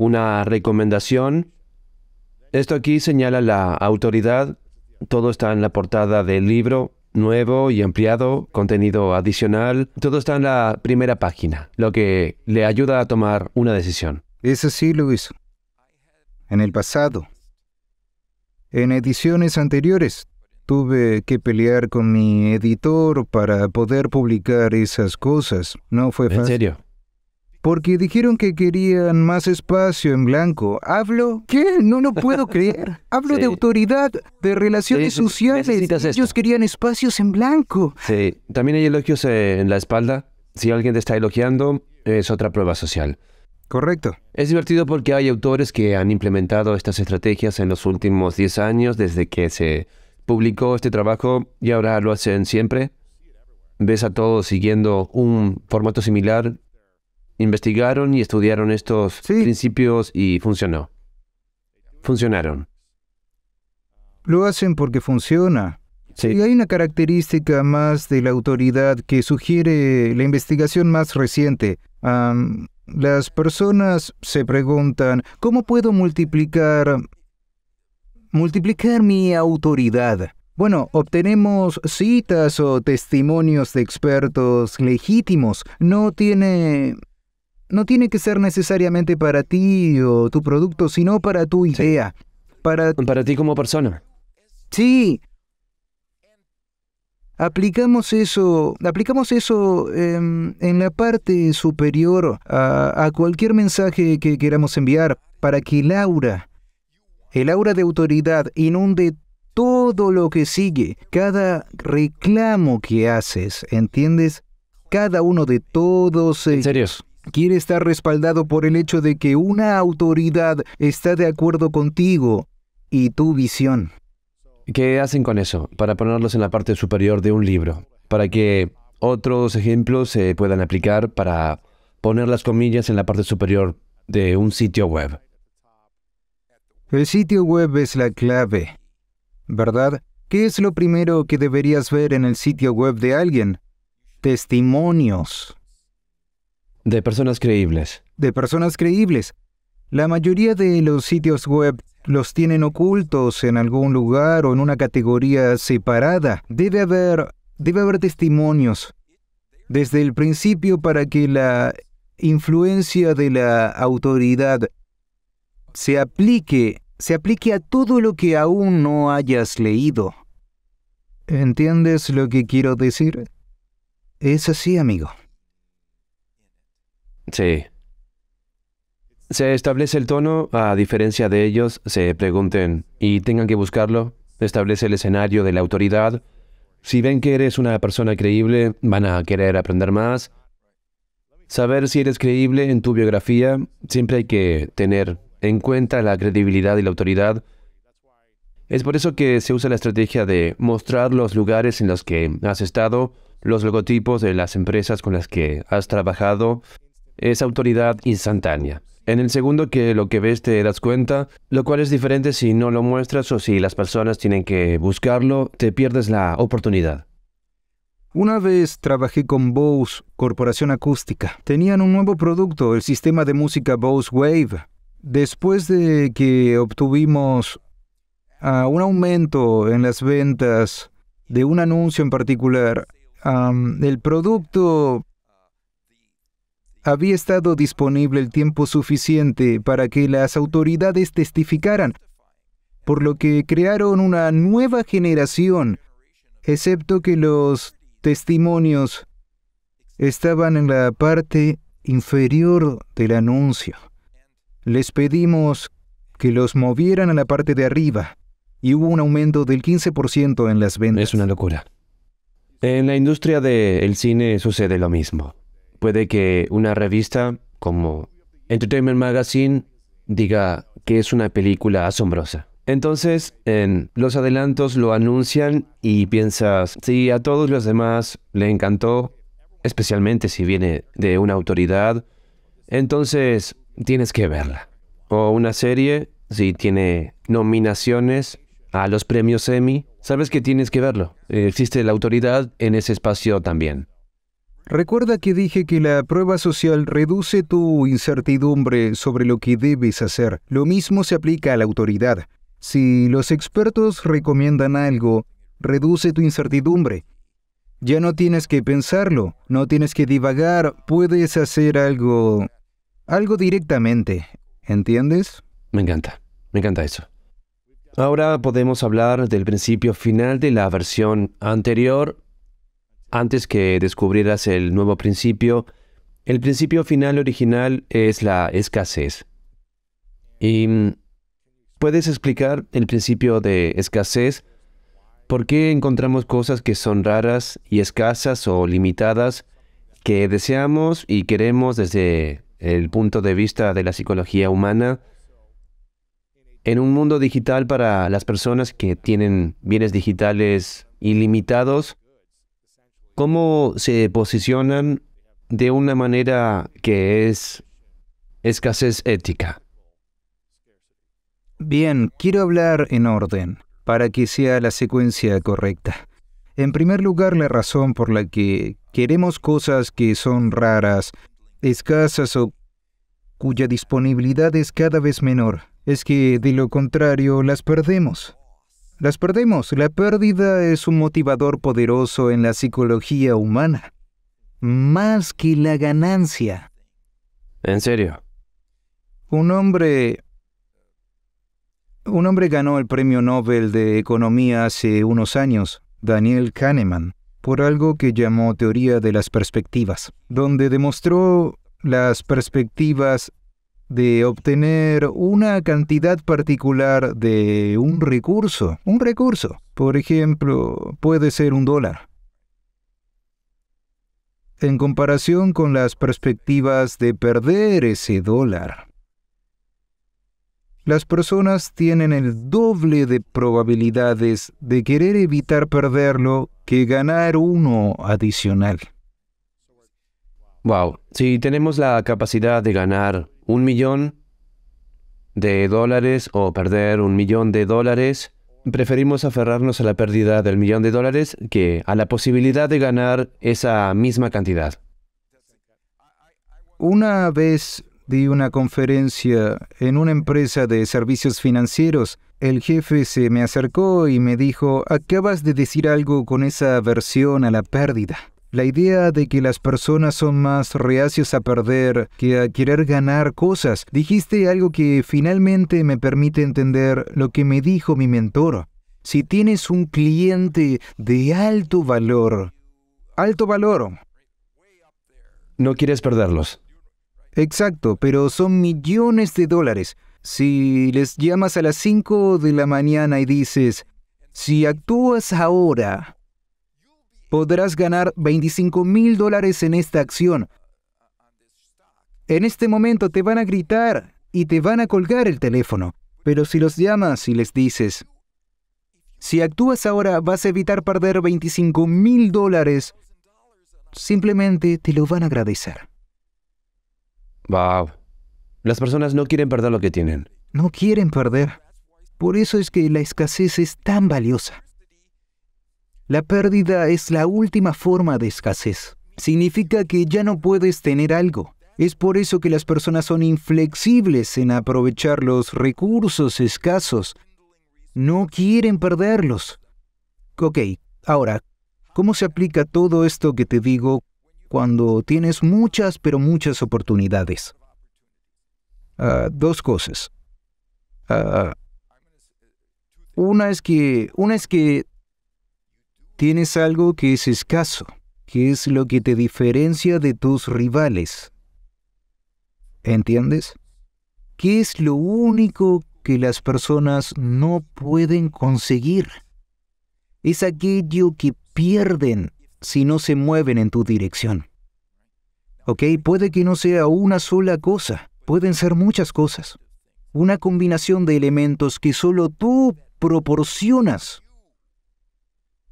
[SPEAKER 2] una recomendación. Esto aquí señala la autoridad. Todo está en la portada del libro nuevo y ampliado, contenido adicional. Todo está en la primera página, lo que le ayuda a tomar una decisión. Es así, Luis.
[SPEAKER 1] En el pasado, en ediciones anteriores, tuve que pelear con mi editor para poder publicar esas cosas. No fue fácil. ¿En serio? porque dijeron que querían más espacio en blanco. Hablo, ¿qué? No lo puedo creer. Hablo de autoridad, de relaciones sociales. Ellos querían espacios en blanco.
[SPEAKER 2] Sí, también hay elogios en la espalda. Si alguien te está elogiando, es otra prueba social. Correcto. Es divertido porque hay autores que han implementado estas estrategias en los últimos 10 años desde que se publicó este trabajo y ahora lo hacen siempre. Ves a todos siguiendo un formato similar investigaron y estudiaron estos principios y funcionó. Funcionaron.
[SPEAKER 1] Lo hacen porque funciona. Sí. Y hay una característica más de la autoridad que sugiere la investigación más reciente. las personas se preguntan, ¿cómo puedo multiplicar multiplicar mi autoridad? Bueno, obtenemos citas o testimonios de expertos legítimos. No tiene no tiene que ser necesariamente para ti o tu producto, sino para tu idea. Para... para ti como persona. Sí. Aplicamos eso, aplicamos eso em, en la parte superior a, cualquier mensaje que queramos enviar para que el aura, el aura de autoridad inunde todo lo que sigue, cada reclamo que haces, ¿entiendes? Cada uno de todos... Eh, ¿En serio? quiere estar respaldado por el hecho de que una autoridad está de
[SPEAKER 2] acuerdo contigo y tu visión. ¿Qué hacen con eso? Para ponerlos en la parte superior de un libro, para que otros ejemplos se puedan aplicar para poner las comillas en la parte superior de un sitio web.
[SPEAKER 1] El sitio web es la clave, ¿verdad? ¿Qué es lo primero que deberías ver en el sitio web de alguien? Testimonios. De personas creíbles. De personas creíbles. La mayoría de los sitios web los tienen ocultos en algún lugar o en una categoría separada. Debe haber, debe haber testimonios desde el principio para que la influencia de la autoridad se aplique, se aplique a todo lo que aún no hayas leído. ¿Entiendes lo que quiero decir? Es así, amigo.
[SPEAKER 2] Sí. Se establece el tono, a diferencia de ellos, se pregunten y tengan que buscarlo, establece el escenario de la autoridad. Si ven que eres una persona creíble, van a querer aprender más. Saber si eres creíble en tu biografía, siempre hay que tener en cuenta la credibilidad y la autoridad. Es por eso que se usa la estrategia de mostrar los lugares en los que has estado, los logotipos de las empresas con las que has trabajado, es autoridad instantánea. En el segundo que lo que ves te das cuenta, lo cual es diferente si no lo muestras o si las personas tienen que buscarlo, te pierdes la oportunidad.
[SPEAKER 1] Una vez trabajé con Bose Corporación Acústica. Tenían un nuevo producto, el sistema de música Bose Wave. Después de que obtuvimos ah, un aumento en las ventas de un anuncio en particular, el producto había estado disponible el tiempo suficiente para que las autoridades testificaran, por lo que crearon una nueva generación, excepto que los testimonios estaban en la parte inferior del anuncio. Les pedimos que los movieran a la parte de arriba y hubo un aumento del 15% en las ventas. Es una
[SPEAKER 2] locura. En la industria del cine sucede lo mismo puede que una revista como Entertainment Magazine diga que es una película asombrosa. Entonces, en los adelantos lo anuncian y piensas, si a todos los demás le encantó, especialmente si viene de una autoridad, entonces tienes que verla. O una serie, si tiene nominaciones a los premios Emmy, sabes que tienes que verlo. Existe la autoridad en ese espacio también.
[SPEAKER 1] Recuerda que dije que la prueba social reduce tu incertidumbre sobre lo que debes hacer. Lo mismo se aplica a la autoridad. Si los expertos recomiendan algo, reduce tu incertidumbre. Ya no tienes que pensarlo, no tienes que divagar, puedes hacer algo... algo directamente. ¿Entiendes?
[SPEAKER 2] Me encanta, me encanta eso. Ahora podemos hablar del principio final de la versión anterior antes que descubrieras el nuevo principio, el principio final original es la escasez. ¿Y mm, puedes explicar el principio de escasez? ¿Por qué encontramos cosas que son raras y escasas o limitadas que deseamos y queremos desde el punto de vista de la psicología humana? En un mundo digital para las personas que tienen bienes digitales ilimitados, cómo se posicionan de una manera que es escasez ética.
[SPEAKER 1] Bien, quiero hablar en orden, para que sea la secuencia correcta. En primer lugar, la razón por la que queremos cosas que son raras, escasas o cuya disponibilidad es cada vez menor, es que de lo contrario las perdemos. Las perdemos. La pérdida es un motivador poderoso en la psicología humana, más que la ganancia. ¿En serio? Un hombre... Un hombre ganó el Premio Nobel de Economía hace unos años, Daniel Kahneman, por algo que llamó teoría de las perspectivas, donde demostró las perspectivas de obtener una cantidad particular de un recurso. Un recurso, por ejemplo, puede ser un dólar. En comparación con las perspectivas de perder ese dólar, las personas tienen el doble de probabilidades de querer evitar perderlo que ganar uno adicional.
[SPEAKER 2] Wow, si tenemos la capacidad de ganar un millón de dólares o perder un millón de dólares, preferimos aferrarnos a la pérdida del millón de dólares que a la posibilidad de ganar esa misma cantidad.
[SPEAKER 1] Una vez di una conferencia en una empresa de servicios financieros. El jefe se me acercó y me dijo, acabas de decir algo con esa aversión a la pérdida. La idea de que las personas son más reacios a perder que a querer ganar cosas. Dijiste algo que finalmente me permite entender lo que me dijo mi mentor. Si tienes un cliente de alto valor, alto valor. No quieres perderlos. Exacto, pero son millones de dólares. Si les llamas a las 5 de la mañana y dices, si actúas ahora, podrás ganar 25 mil dólares en esta acción. En este momento te van a gritar y te van a colgar el teléfono, pero si los llamas y les dices, si actúas ahora vas a evitar perder 25 mil dólares, simplemente te lo van a agradecer.
[SPEAKER 2] Wow. Las personas no quieren perder lo que tienen.
[SPEAKER 1] No quieren perder. Por eso es que la escasez es tan valiosa. La pérdida es la última forma de escasez. Significa que ya no puedes tener algo. Es por eso que las personas son inflexibles en aprovechar los recursos escasos. No quieren perderlos. Ok, ahora, ¿cómo se aplica todo esto que te digo cuando tienes muchas, pero muchas oportunidades? Ah, dos cosas. Ah, una es que, una es que tienes algo que es escaso, que es lo que te diferencia de tus rivales. ¿Entiendes? ¿Qué es lo único que las personas no pueden conseguir? Es aquello que pierden si no se mueven en tu dirección. ¿Ok? Puede que no sea una sola cosa, pueden ser muchas cosas. Una combinación de elementos que solo tú proporcionas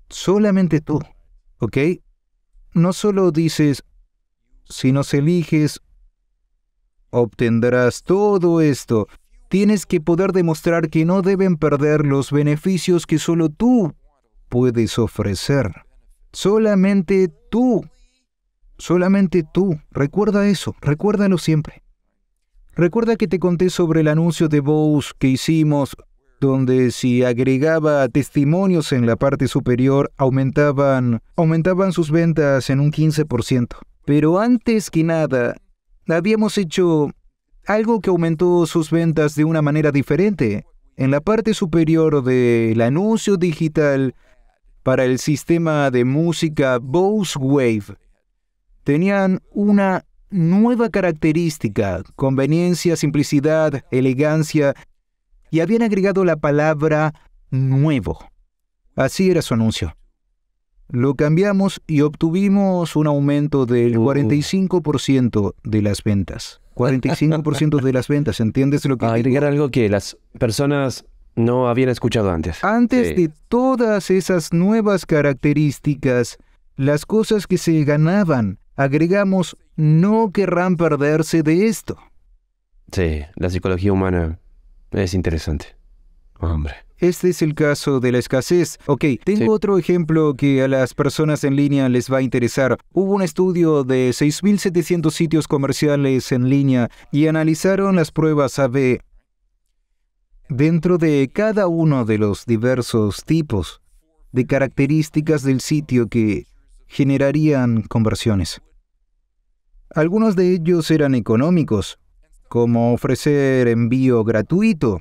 [SPEAKER 1] solamente tú, ¿ok? No solo dices, si nos eliges, obtendrás todo esto. Tienes que poder demostrar que no deben perder los beneficios que solo tú puedes ofrecer. Solamente tú. Solamente tú. Recuerda eso, recuérdalo siempre. Recuerda que te conté sobre el anuncio de Bose que hicimos donde si agregaba testimonios en la parte superior aumentaban, aumentaban sus ventas en un 15%. Pero antes que nada, habíamos hecho algo que aumentó sus ventas de una manera diferente. En la parte superior del anuncio digital para el sistema de música Bose Wave, tenían una nueva característica, conveniencia, simplicidad, elegancia y habían agregado la palabra nuevo. Así era su anuncio. Lo cambiamos y obtuvimos un aumento del 45% uh, uh. de las ventas. 45% de las ventas, ¿entiendes lo que... agregar algo que las
[SPEAKER 2] personas no habían escuchado antes. Antes de
[SPEAKER 1] todas esas nuevas características, las cosas que se ganaban, agregamos, no querrán perderse de esto.
[SPEAKER 2] Sí, la psicología humana es interesante. Hombre.
[SPEAKER 1] Este es el caso de la escasez. Ok, tengo otro ejemplo que a las personas en línea les va a interesar. Hubo un estudio de 6.700 sitios comerciales en línea y analizaron las pruebas AB dentro de cada uno de los diversos tipos de características del sitio que generarían conversiones. Algunos de ellos eran económicos, como ofrecer envío gratuito,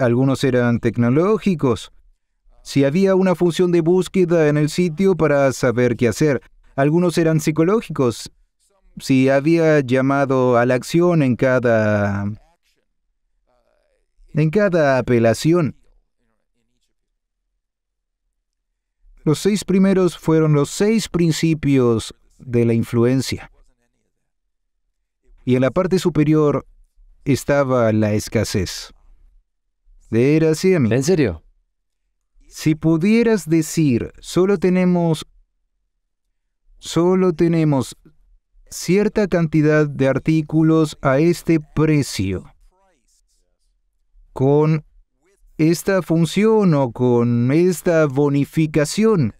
[SPEAKER 1] Algunos eran tecnológicos. Si había una función de búsqueda en el sitio para saber qué hacer, algunos eran psicológicos. Si había llamado a la acción en cada en cada apelación. Los seis primeros fueron los seis principios de la influencia y en la parte superior estaba la escasez. Era así, amigo. ¿En serio? Si pudieras decir, solo tenemos... Solo tenemos cierta cantidad de artículos a este precio. Con esta función o con esta bonificación.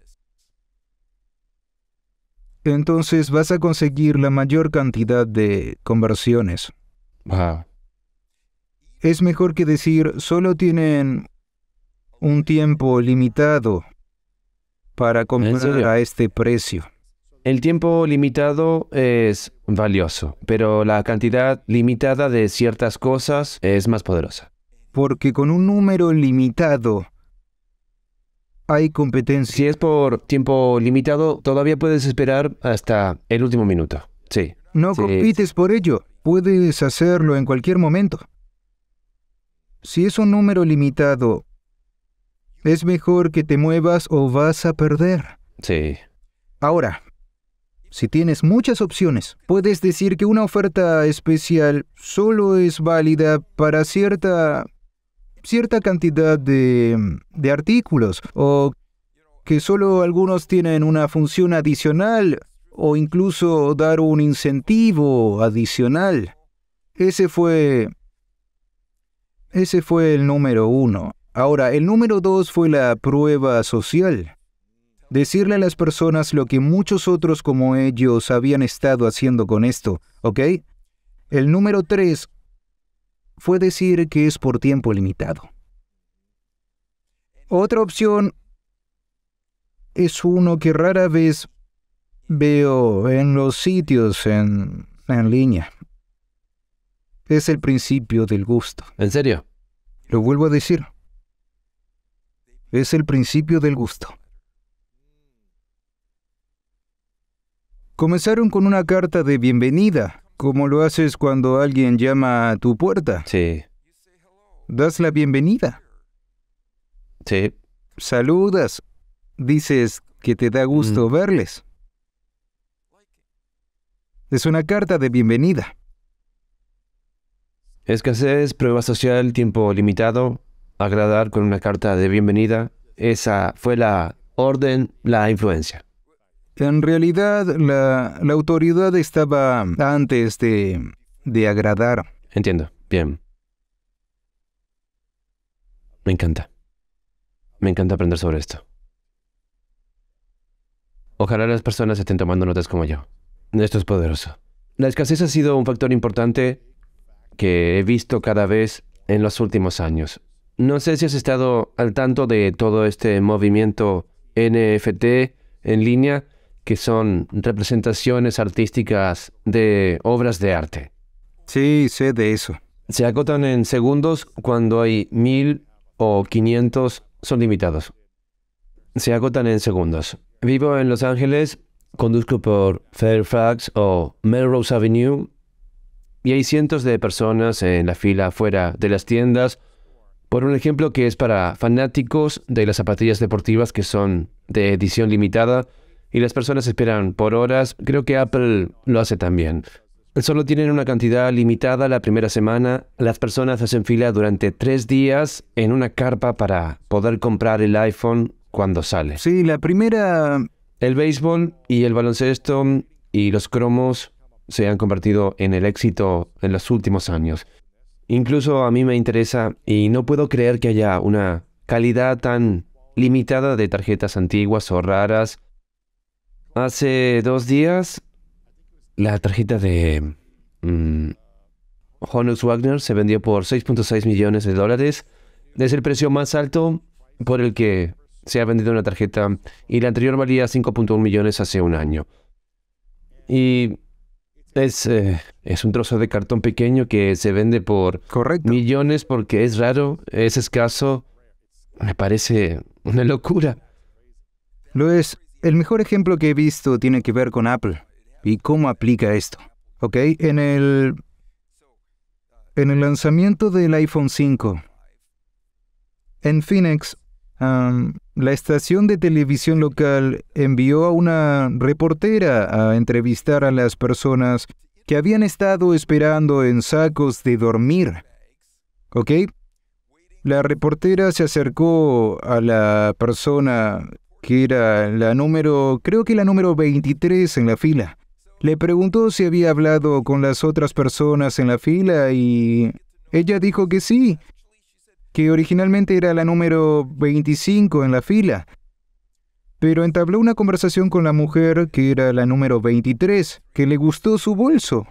[SPEAKER 1] Entonces vas a conseguir la mayor cantidad de conversiones. Es mejor que decir, solo tienen un tiempo limitado para
[SPEAKER 2] comprar a este precio. El tiempo limitado es valioso, pero la cantidad limitada de ciertas cosas es más poderosa. Porque con un número limitado hay competencia. Si es por tiempo limitado, todavía puedes esperar hasta el último minuto. Sí.
[SPEAKER 1] No compites por ello. Puedes hacerlo en cualquier momento. Si es un número limitado, es mejor que te muevas o vas a perder. Sí. Ahora, si tienes muchas opciones, puedes decir que una oferta especial solo es válida para cierta cierta cantidad de, de artículos o que solo algunos tienen una función adicional o incluso dar un incentivo adicional. Ese fue... Ese fue el número uno. Ahora, el número dos fue la prueba social. Decirle a las personas lo que muchos otros como ellos habían estado haciendo con esto, ¿ok? El número tres fue decir que es por tiempo limitado. Otra opción es uno que rara vez veo en los sitios en, línea. Es el principio del gusto. ¿En serio? Lo vuelvo a decir. Es el principio del gusto. Comenzaron con una carta de bienvenida como lo haces cuando alguien llama a tu puerta. Sí. Das la bienvenida. Sí. Saludas. Dices que te da gusto mm. verles. Es una carta de bienvenida.
[SPEAKER 2] Escasez, prueba social, tiempo limitado, agradar con una carta de bienvenida. Esa fue la orden, la influencia.
[SPEAKER 1] En realidad, la, autoridad estaba antes de, de agradar.
[SPEAKER 2] Entiendo. Bien. Me encanta. Me encanta aprender sobre esto. Ojalá las personas estén tomando notas como yo. Esto es poderoso. La escasez ha sido un factor importante que he visto cada vez en los últimos años. No sé si has estado al tanto de todo este movimiento NFT en línea, que son representaciones artísticas de obras de arte. Sí, sé de eso. Se agotan en segundos cuando hay mil o quinientos, son limitados. Se agotan en segundos. Vivo en Los Ángeles, conduzco por Fairfax o Melrose Avenue y hay cientos de personas en la fila fuera de las tiendas por un ejemplo que es para fanáticos de las zapatillas deportivas que son de edición limitada y las personas esperan por horas, creo que Apple lo hace también. Solo tienen una cantidad limitada la primera semana. Las personas hacen fila durante tres días en una carpa para poder comprar el iPhone cuando sale. Sí, la primera... El béisbol y el baloncesto y los cromos se han convertido en el éxito en los últimos años. Incluso a mí me interesa y no puedo creer que haya una calidad tan limitada de tarjetas antiguas o raras Hace dos días, la tarjeta de mm, Honus Wagner se vendió por 6.6 millones de dólares. Es el precio más alto por el que se ha vendido una tarjeta y la anterior valía 5.1 millones hace un año. Y es, eh, es, un trozo de cartón pequeño que se vende por millones porque es raro, es escaso. Me parece una locura.
[SPEAKER 1] Lo es. El mejor ejemplo que he visto tiene que ver con Apple y cómo aplica esto. ¿Ok? En el, en el lanzamiento del iPhone 5, en Phoenix, la estación de televisión local envió a una reportera a entrevistar a las personas que habían estado esperando en sacos de dormir. ¿Ok? La reportera se acercó a la persona que era la número, creo que la número 23 en la fila. Le preguntó si había hablado con las otras personas en la fila y ella dijo que sí, que originalmente era la número 25 en la fila, pero entabló una conversación con la mujer que era la número 23, que le gustó su bolso.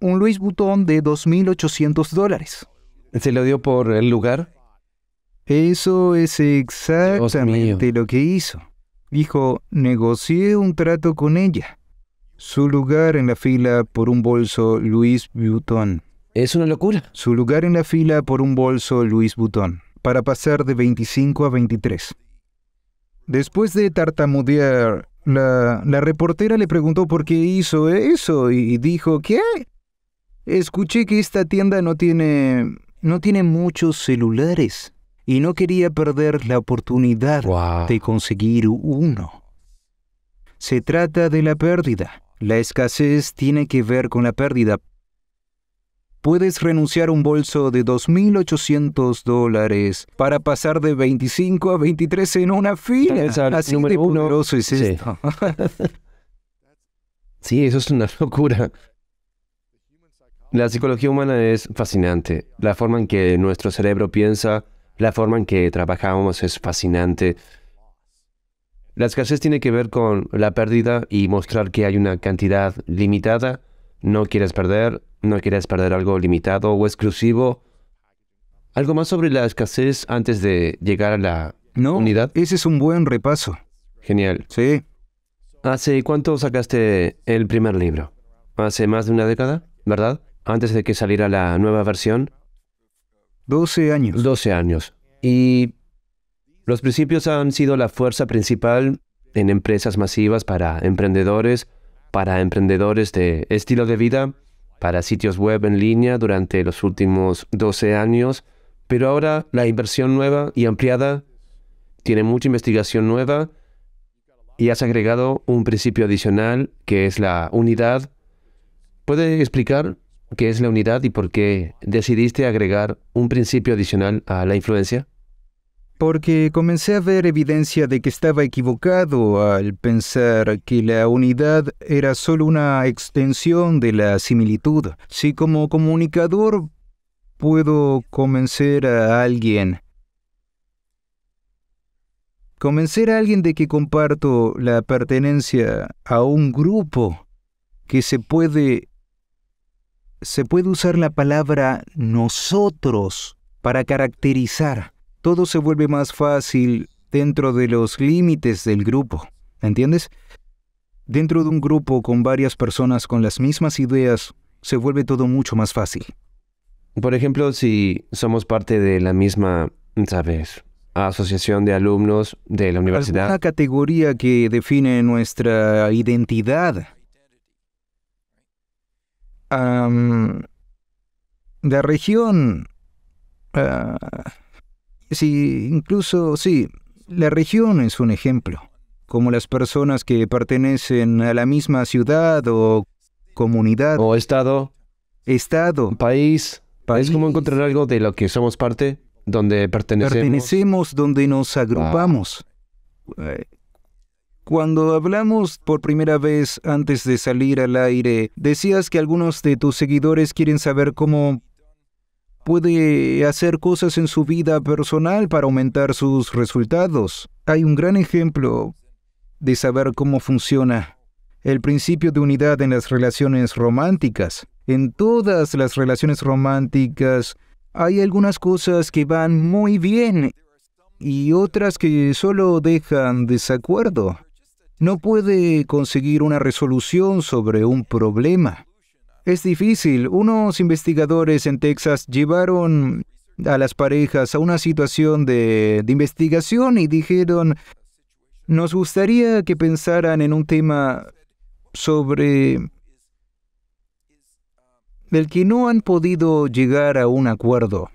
[SPEAKER 1] Un Luis Butón de 2.800 dólares.
[SPEAKER 2] ¿Se lo dio por
[SPEAKER 1] el lugar? Eso es exactamente lo que hizo. Dijo, negocié un trato con ella. Su lugar en la fila por un bolso Luis Vuitton. Es una locura. Su lugar en la fila por un bolso Luis Vuitton, para pasar de 25 a 23. Después de tartamudear, la, la reportera le preguntó por qué hizo eso y dijo, ¿qué? Escuché que esta tienda no tiene... no tiene muchos celulares y no quería perder la oportunidad de conseguir uno. Se trata de la pérdida. La escasez tiene que ver con la pérdida. Puedes renunciar a un bolso de 2.800 dólares para pasar de 25 a 23 en una fila. Así de
[SPEAKER 2] poderoso es esto. sí, eso es una locura. La psicología humana es fascinante. La forma en que nuestro cerebro piensa la forma en que trabajamos es fascinante. La escasez tiene que ver con la pérdida y mostrar que hay una cantidad limitada. No quieres perder, no quieres perder algo limitado o exclusivo. ¿Algo más sobre la escasez antes de llegar a la no, unidad? Ese es un buen repaso. Genial. Sí. ¿Hace cuánto sacaste el primer libro? Hace más de una década, ¿verdad? Antes de que saliera la nueva versión. 12 años. 12 años. Y los principios han sido la fuerza principal en empresas masivas para emprendedores, para emprendedores de estilo de vida, para sitios web en línea durante los últimos 12 años, pero ahora la inversión nueva y ampliada tiene mucha investigación nueva y has agregado un principio adicional que es la unidad. ¿Puede explicar qué es la unidad y por qué decidiste agregar un principio adicional a la influencia?
[SPEAKER 1] Porque comencé a ver evidencia de que estaba equivocado al pensar que la unidad era solo una extensión de la similitud. Si como comunicador puedo convencer a alguien convencer a alguien de que comparto la pertenencia a un grupo que se puede se puede usar la palabra nosotros para caracterizar. Todo se vuelve más fácil dentro de los límites del grupo, ¿entiendes? Dentro de un grupo con varias personas con las mismas ideas, se vuelve todo mucho más fácil.
[SPEAKER 2] Por ejemplo, si somos parte de la misma, ¿sabes? Asociación de alumnos de la universidad. La
[SPEAKER 1] categoría que define nuestra identidad la región, ah, Sí, incluso, sí, la región es un ejemplo, como las personas que pertenecen a la misma ciudad o comunidad.
[SPEAKER 2] O estado. Estado. País. país. ¿Es como encontrar algo de lo que somos parte, donde pertenecemos? Pertenecemos
[SPEAKER 1] donde nos agrupamos. Eh, cuando hablamos por primera vez antes de salir al aire, decías que algunos de tus seguidores quieren saber cómo puede hacer cosas en su vida personal para aumentar sus resultados. Hay un gran ejemplo de saber cómo funciona el principio de unidad en las relaciones románticas. En todas las relaciones románticas hay algunas cosas que van muy bien y otras que solo dejan desacuerdo no puede conseguir una resolución sobre un problema. Es difícil. Unos investigadores en Texas llevaron a las parejas a una situación de, investigación y dijeron, nos gustaría que pensaran en un tema sobre del que no han podido llegar a un acuerdo.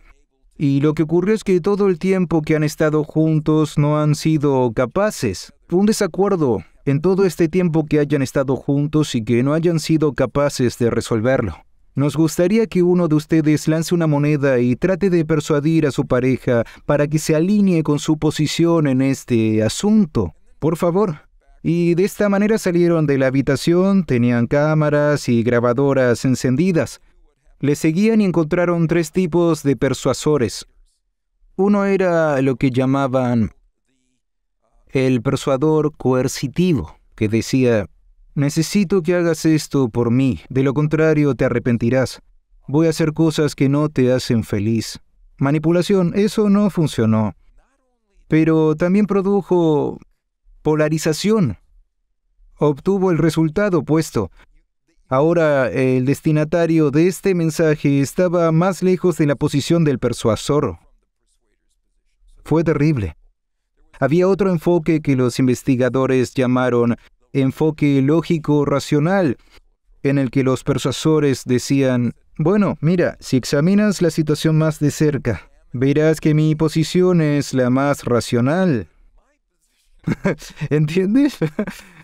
[SPEAKER 1] Y lo que ocurrió es que todo el tiempo que han estado juntos no han sido capaces. Un desacuerdo en todo este tiempo que hayan estado juntos y que no hayan sido capaces de resolverlo. Nos gustaría que uno de ustedes lance una moneda y trate de persuadir a su pareja para que se alinee con su posición en este asunto. Por favor. Y de esta manera salieron de la habitación, tenían cámaras y grabadoras encendidas. Le seguían y encontraron tres tipos de persuasores. Uno era lo que llamaban el persuador coercitivo, que decía, necesito que hagas esto por mí, de lo contrario te arrepentirás, voy a hacer cosas que no te hacen feliz. Manipulación, eso no funcionó, pero también produjo polarización. Obtuvo el resultado opuesto, Ahora el destinatario de este mensaje estaba más lejos de la posición del persuasor. Fue terrible. Había otro enfoque que los investigadores llamaron enfoque lógico-racional, en el que los persuasores decían, bueno, mira, si examinas la situación más de cerca, verás que mi posición es la más racional. ¿Entiendes?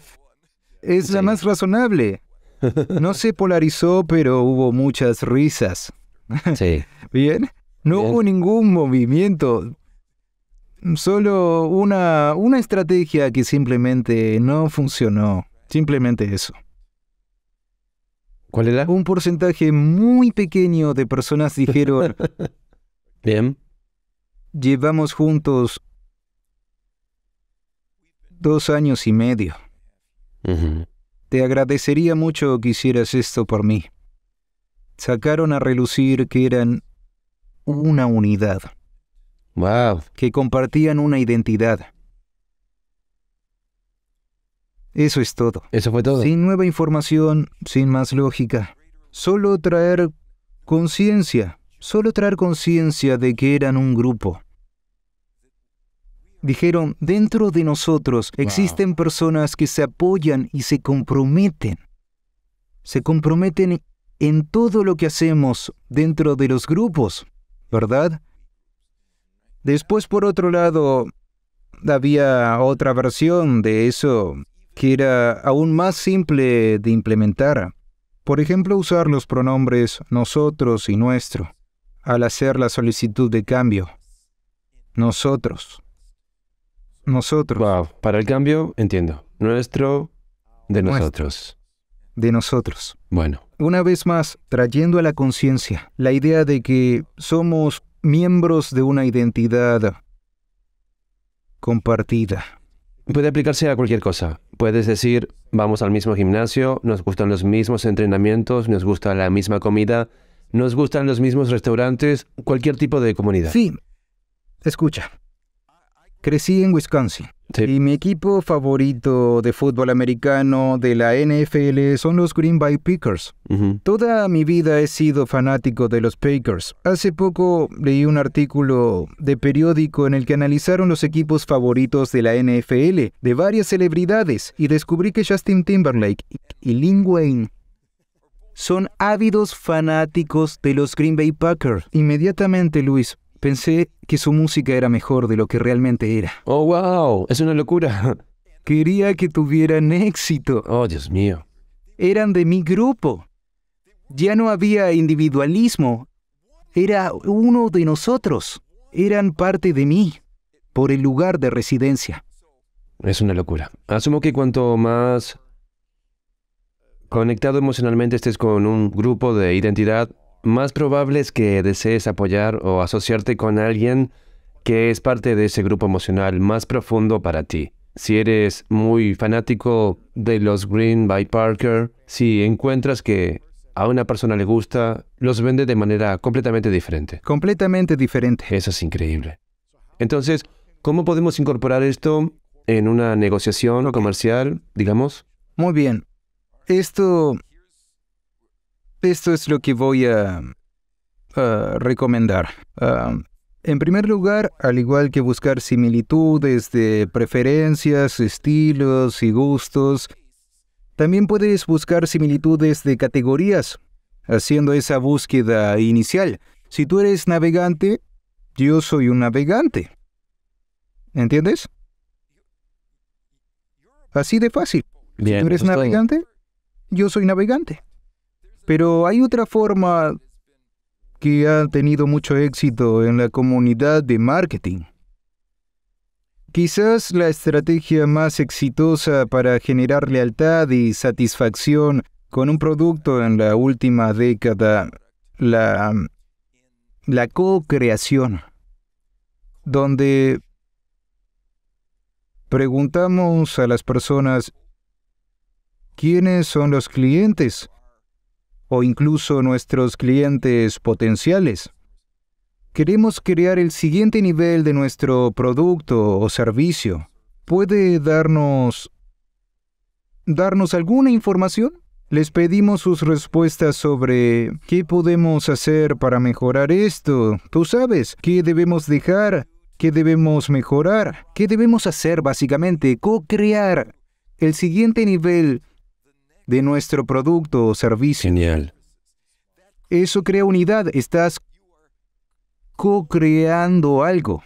[SPEAKER 1] es la más razonable. No se polarizó, pero hubo muchas risas. Sí. Bien. No hubo ningún movimiento Solo una, una estrategia que simplemente no funcionó. Simplemente eso. ¿Cuál era? Un porcentaje muy pequeño de personas dijeron... Bien. Llevamos juntos dos años y medio. Te agradecería mucho que hicieras esto por mí. Sacaron a relucir que eran una unidad. Que compartían una identidad. Eso es todo. Eso fue todo. Sin nueva información, sin más lógica. Solo traer conciencia. Solo traer conciencia de que eran un grupo. Dijeron, dentro de nosotros existen personas que se apoyan y se comprometen. Se comprometen en todo lo que hacemos dentro de los grupos, ¿verdad? Después, por otro lado, había otra versión de eso que era aún más simple de implementar. Por ejemplo, usar los pronombres nosotros y nuestro al hacer la solicitud de cambio. Nosotros. Nosotros. Wow, para el cambio, entiendo. Nuestro, de nosotros. De nosotros. Bueno. Una vez más, trayendo a la conciencia la idea de que somos miembros de una identidad
[SPEAKER 2] compartida. Puede aplicarse a cualquier cosa. Puedes decir, vamos al mismo gimnasio, nos gustan los mismos entrenamientos, nos gusta la misma comida, nos gustan los mismos restaurantes, cualquier tipo de comunidad. Sí.
[SPEAKER 1] Escucha, Crecí en Wisconsin. Y mi equipo favorito de fútbol americano de la NFL son los Green Bay Packers. Toda mi vida he sido fanático de los Packers. Hace poco leí un artículo de periódico en el que analizaron los equipos favoritos de la NFL de varias celebridades y descubrí que Justin Timberlake y Lin Wayne son ávidos fanáticos de los Green Bay Packers. Inmediatamente, Luis, Pensé que su música era mejor de lo que realmente era. ¡Oh, wow! Es una locura. Quería que tuvieran éxito. ¡Oh, Dios mío! Eran de mi grupo. Ya no había individualismo. Era uno de nosotros. Eran parte de mí, por el lugar de residencia.
[SPEAKER 2] Es una locura. Asumo que cuanto más conectado emocionalmente estés con un grupo de identidad, más probable es que desees apoyar o asociarte con alguien que es parte de ese grupo emocional más profundo para ti. Si eres muy fanático de los Green by Parker, si encuentras que a una persona le gusta, los vende de manera completamente diferente. Completamente diferente. Eso es increíble. Entonces, ¿cómo podemos incorporar esto en una negociación o comercial, digamos? Muy bien. Esto
[SPEAKER 1] esto es lo que voy a, recomendar. Ah, en primer lugar, al igual que buscar similitudes de preferencias, estilos y gustos, también puedes buscar similitudes de categorías, haciendo esa búsqueda inicial. Si tú eres navegante, yo soy un navegante. ¿Entiendes? Así de fácil. si tú eres navegante, yo soy navegante. Pero hay otra forma que ha tenido mucho éxito en la comunidad de marketing. Quizás la estrategia más exitosa para generar lealtad y satisfacción con un producto en la última década, la, la co-creación, donde preguntamos a las personas quiénes son los clientes o incluso nuestros clientes potenciales. Queremos crear el siguiente nivel de nuestro producto o servicio. ¿Puede darnos darnos alguna información? Les pedimos sus respuestas sobre qué podemos hacer para mejorar esto. Tú sabes, qué debemos dejar, qué debemos mejorar, qué debemos hacer básicamente, co-crear el siguiente nivel de nuestro producto o servicio. Genial.
[SPEAKER 2] Eso crea unidad, estás co-creando algo.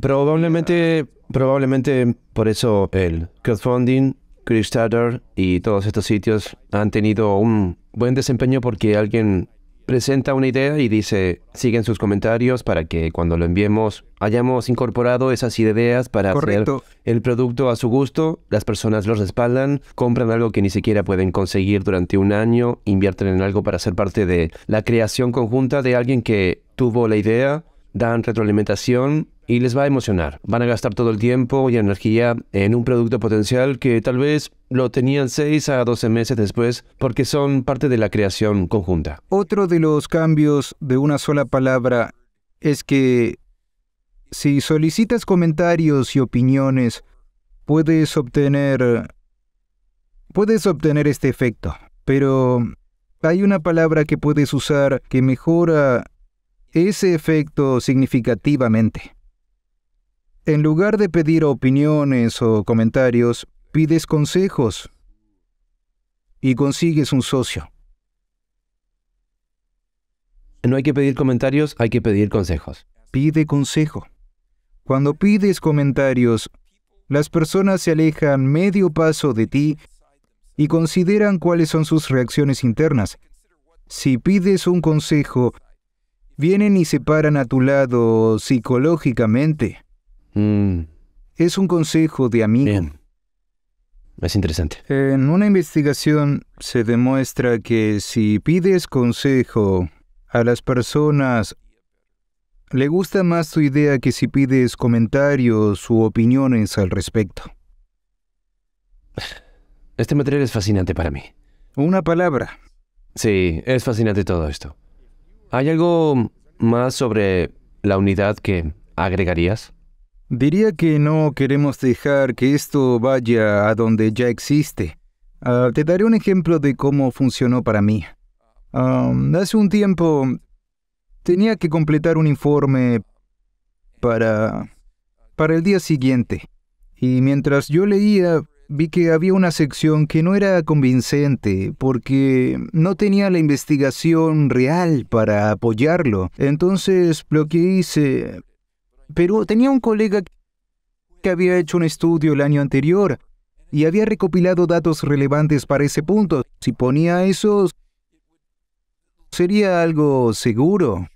[SPEAKER 2] Probablemente, probablemente por eso el crowdfunding, Kickstarter y todos estos sitios han tenido un buen desempeño porque alguien presenta una idea y dice, siguen sus comentarios para que cuando lo enviemos hayamos incorporado esas ideas para hacer el producto a su gusto, las personas los respaldan, compran algo que ni siquiera pueden conseguir durante un año, invierten en algo para ser parte de la creación conjunta de alguien que tuvo la idea, dan retroalimentación y les va a emocionar. Van a gastar todo el tiempo y energía en un producto potencial que tal vez lo tenían 6 a 12 meses después porque son parte de la creación conjunta.
[SPEAKER 1] Otro de los cambios de una sola palabra es que si solicitas comentarios y opiniones, puedes obtener puedes obtener este efecto, pero hay una palabra que puedes usar que mejora ese efecto significativamente. En lugar de pedir opiniones o comentarios, pides consejos y consigues un socio. No hay que pedir comentarios, hay que pedir consejos. Pide consejo. Cuando pides comentarios, las personas se alejan medio paso de ti y consideran cuáles son sus reacciones internas. Si pides un consejo, Vienen y se paran a tu lado psicológicamente. Mm. Es un consejo de amigo. Bien. Es interesante. En una investigación se demuestra que si pides consejo a las personas, le gusta más tu idea que si pides comentarios u opiniones al respecto.
[SPEAKER 2] Este material es fascinante para mí. Una palabra. Sí, es fascinante todo esto. ¿Hay algo más sobre la unidad que agregarías? Diría que no queremos dejar que esto vaya
[SPEAKER 1] a donde ya existe. Ah, te daré un ejemplo de cómo funcionó para mí. hace un tiempo tenía que completar un informe para, para el día siguiente. Y mientras yo leía, vi que había una sección que no era convincente porque no tenía la investigación real para apoyarlo. Entonces lo que hice... Pero tenía un colega que había hecho un estudio el año anterior y había recopilado datos relevantes para ese punto. Si ponía esos, sería algo seguro.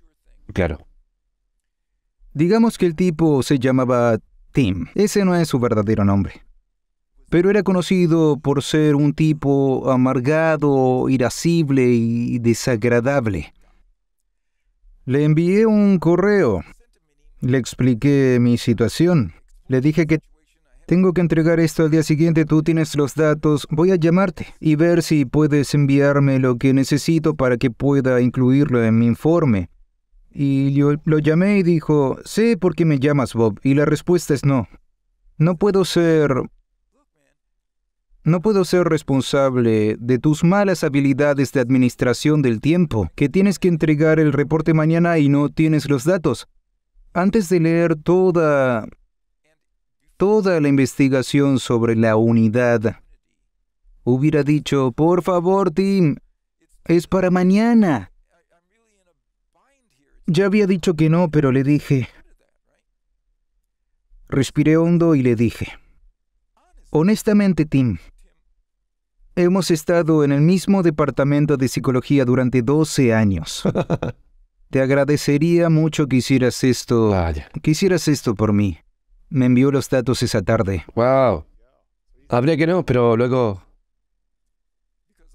[SPEAKER 1] Claro. Digamos que el tipo se llamaba Tim. Ese no es su verdadero nombre pero era conocido por ser un tipo amargado, irascible y desagradable. Le envié un correo, le expliqué mi situación, le dije que tengo que entregar esto al día siguiente, tú tienes los datos, voy a llamarte y ver si puedes enviarme lo que necesito para que pueda incluirlo en mi informe. Y lo llamé y dijo, sé por qué me llamas Bob, y la respuesta es no. No puedo ser no puedo ser responsable de tus malas habilidades de administración del tiempo, que tienes que entregar el reporte mañana y no tienes los datos. Antes de leer toda toda la investigación sobre la unidad, hubiera dicho, por favor, Tim, es para mañana. Ya había dicho que no, pero le dije. Respiré hondo y le dije, honestamente, Tim, Hemos estado en el mismo departamento de psicología durante 12 años. Te agradecería mucho que hicieras esto. Que hicieras esto por mí. Me envió los datos esa tarde. Wow.
[SPEAKER 2] Habría que no, pero luego.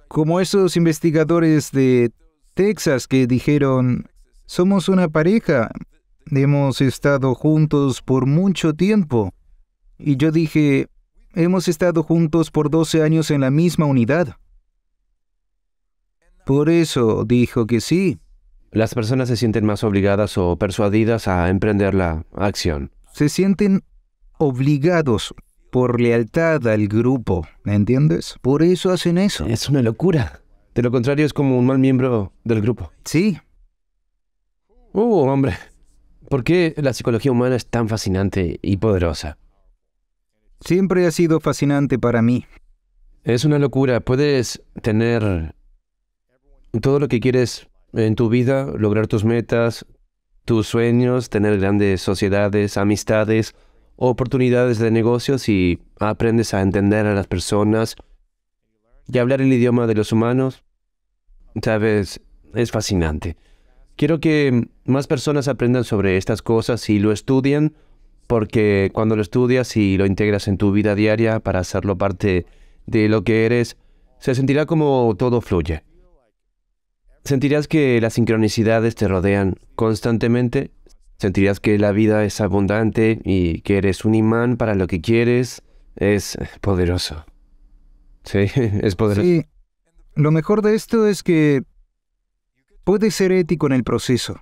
[SPEAKER 1] Como esos investigadores de Texas que dijeron, somos una pareja, hemos estado juntos por mucho tiempo. Y yo dije, Hemos estado juntos por 12 años en la misma unidad.
[SPEAKER 2] Por eso dijo que sí. Las personas se sienten más obligadas o persuadidas a emprender la acción.
[SPEAKER 1] Se sienten obligados por lealtad al grupo, ¿me entiendes? Por eso hacen eso. Es una locura. De lo contrario es como un mal
[SPEAKER 2] miembro del grupo. Sí. ¡Oh, hombre. ¿Por qué la psicología humana es tan fascinante y poderosa? Siempre ha sido fascinante para mí. Es una locura. Puedes tener todo lo que quieres en tu vida, lograr tus metas, tus sueños, tener grandes sociedades, amistades, oportunidades de negocios y aprendes a entender a las personas y hablar el idioma de los humanos. Sabes, es fascinante. Quiero que más personas aprendan sobre estas cosas y lo estudien porque cuando lo estudias y lo integras en tu vida diaria para hacerlo parte de lo que eres, se sentirá como todo fluye. Sentirás que las sincronicidades te rodean constantemente, sentirás que la vida es abundante y que eres un imán para lo que quieres. Es poderoso. Sí, es poderoso. Sí.
[SPEAKER 1] Lo mejor de esto es que puedes ser ético en el proceso,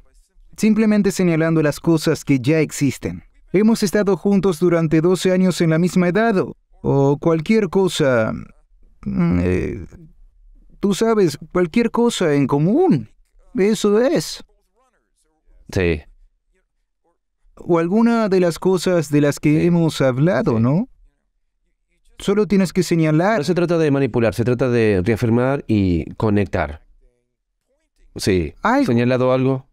[SPEAKER 1] simplemente señalando las cosas que ya existen. Hemos estado juntos durante 12 años en la misma edad o cualquier cosa... Mm, eh, tú sabes, cualquier cosa en común. Eso es. Sí. O alguna de las cosas de las que hemos hablado, ¿no? Solo tienes
[SPEAKER 2] que señalar. No se trata de manipular, se trata de reafirmar y conectar. Sí. ¿Algo? ¿Señalado algo?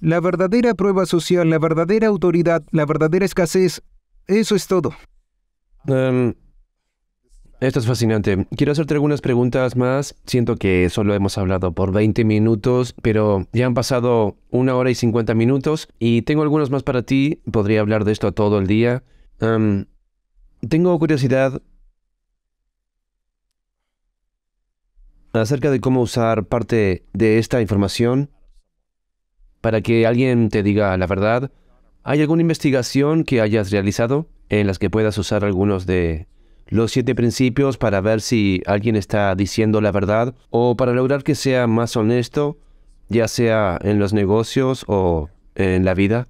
[SPEAKER 1] La verdadera prueba social, la verdadera autoridad, la verdadera escasez, eso es todo.
[SPEAKER 2] Em, esto es fascinante. Quiero hacerte algunas preguntas más. Siento que solo hemos hablado por 20 minutos, pero ya han pasado una hora y 50 minutos y tengo algunos más para ti. Podría hablar de esto todo el día. Em, tengo curiosidad acerca de cómo usar parte de esta información para que alguien te diga la verdad? ¿Hay alguna investigación que hayas realizado en las que puedas usar algunos de los siete principios para ver si alguien está diciendo la verdad o para lograr que sea más honesto, ya sea en los negocios o en la vida?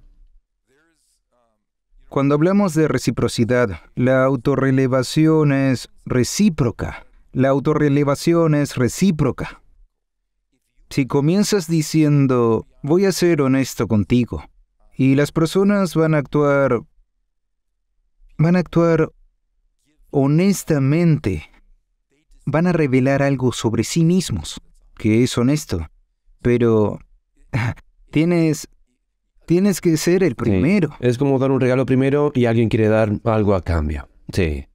[SPEAKER 1] Cuando hablamos de reciprocidad, la autorrelevación es recíproca. La autorrelevación es recíproca. Si comienzas diciendo, voy a ser honesto contigo, y las personas van a actuar, van a actuar honestamente, van a revelar algo sobre sí mismos, que es honesto,
[SPEAKER 2] pero tienes tienes que ser el primero. Es como dar un regalo primero y alguien quiere dar algo a cambio. Sí.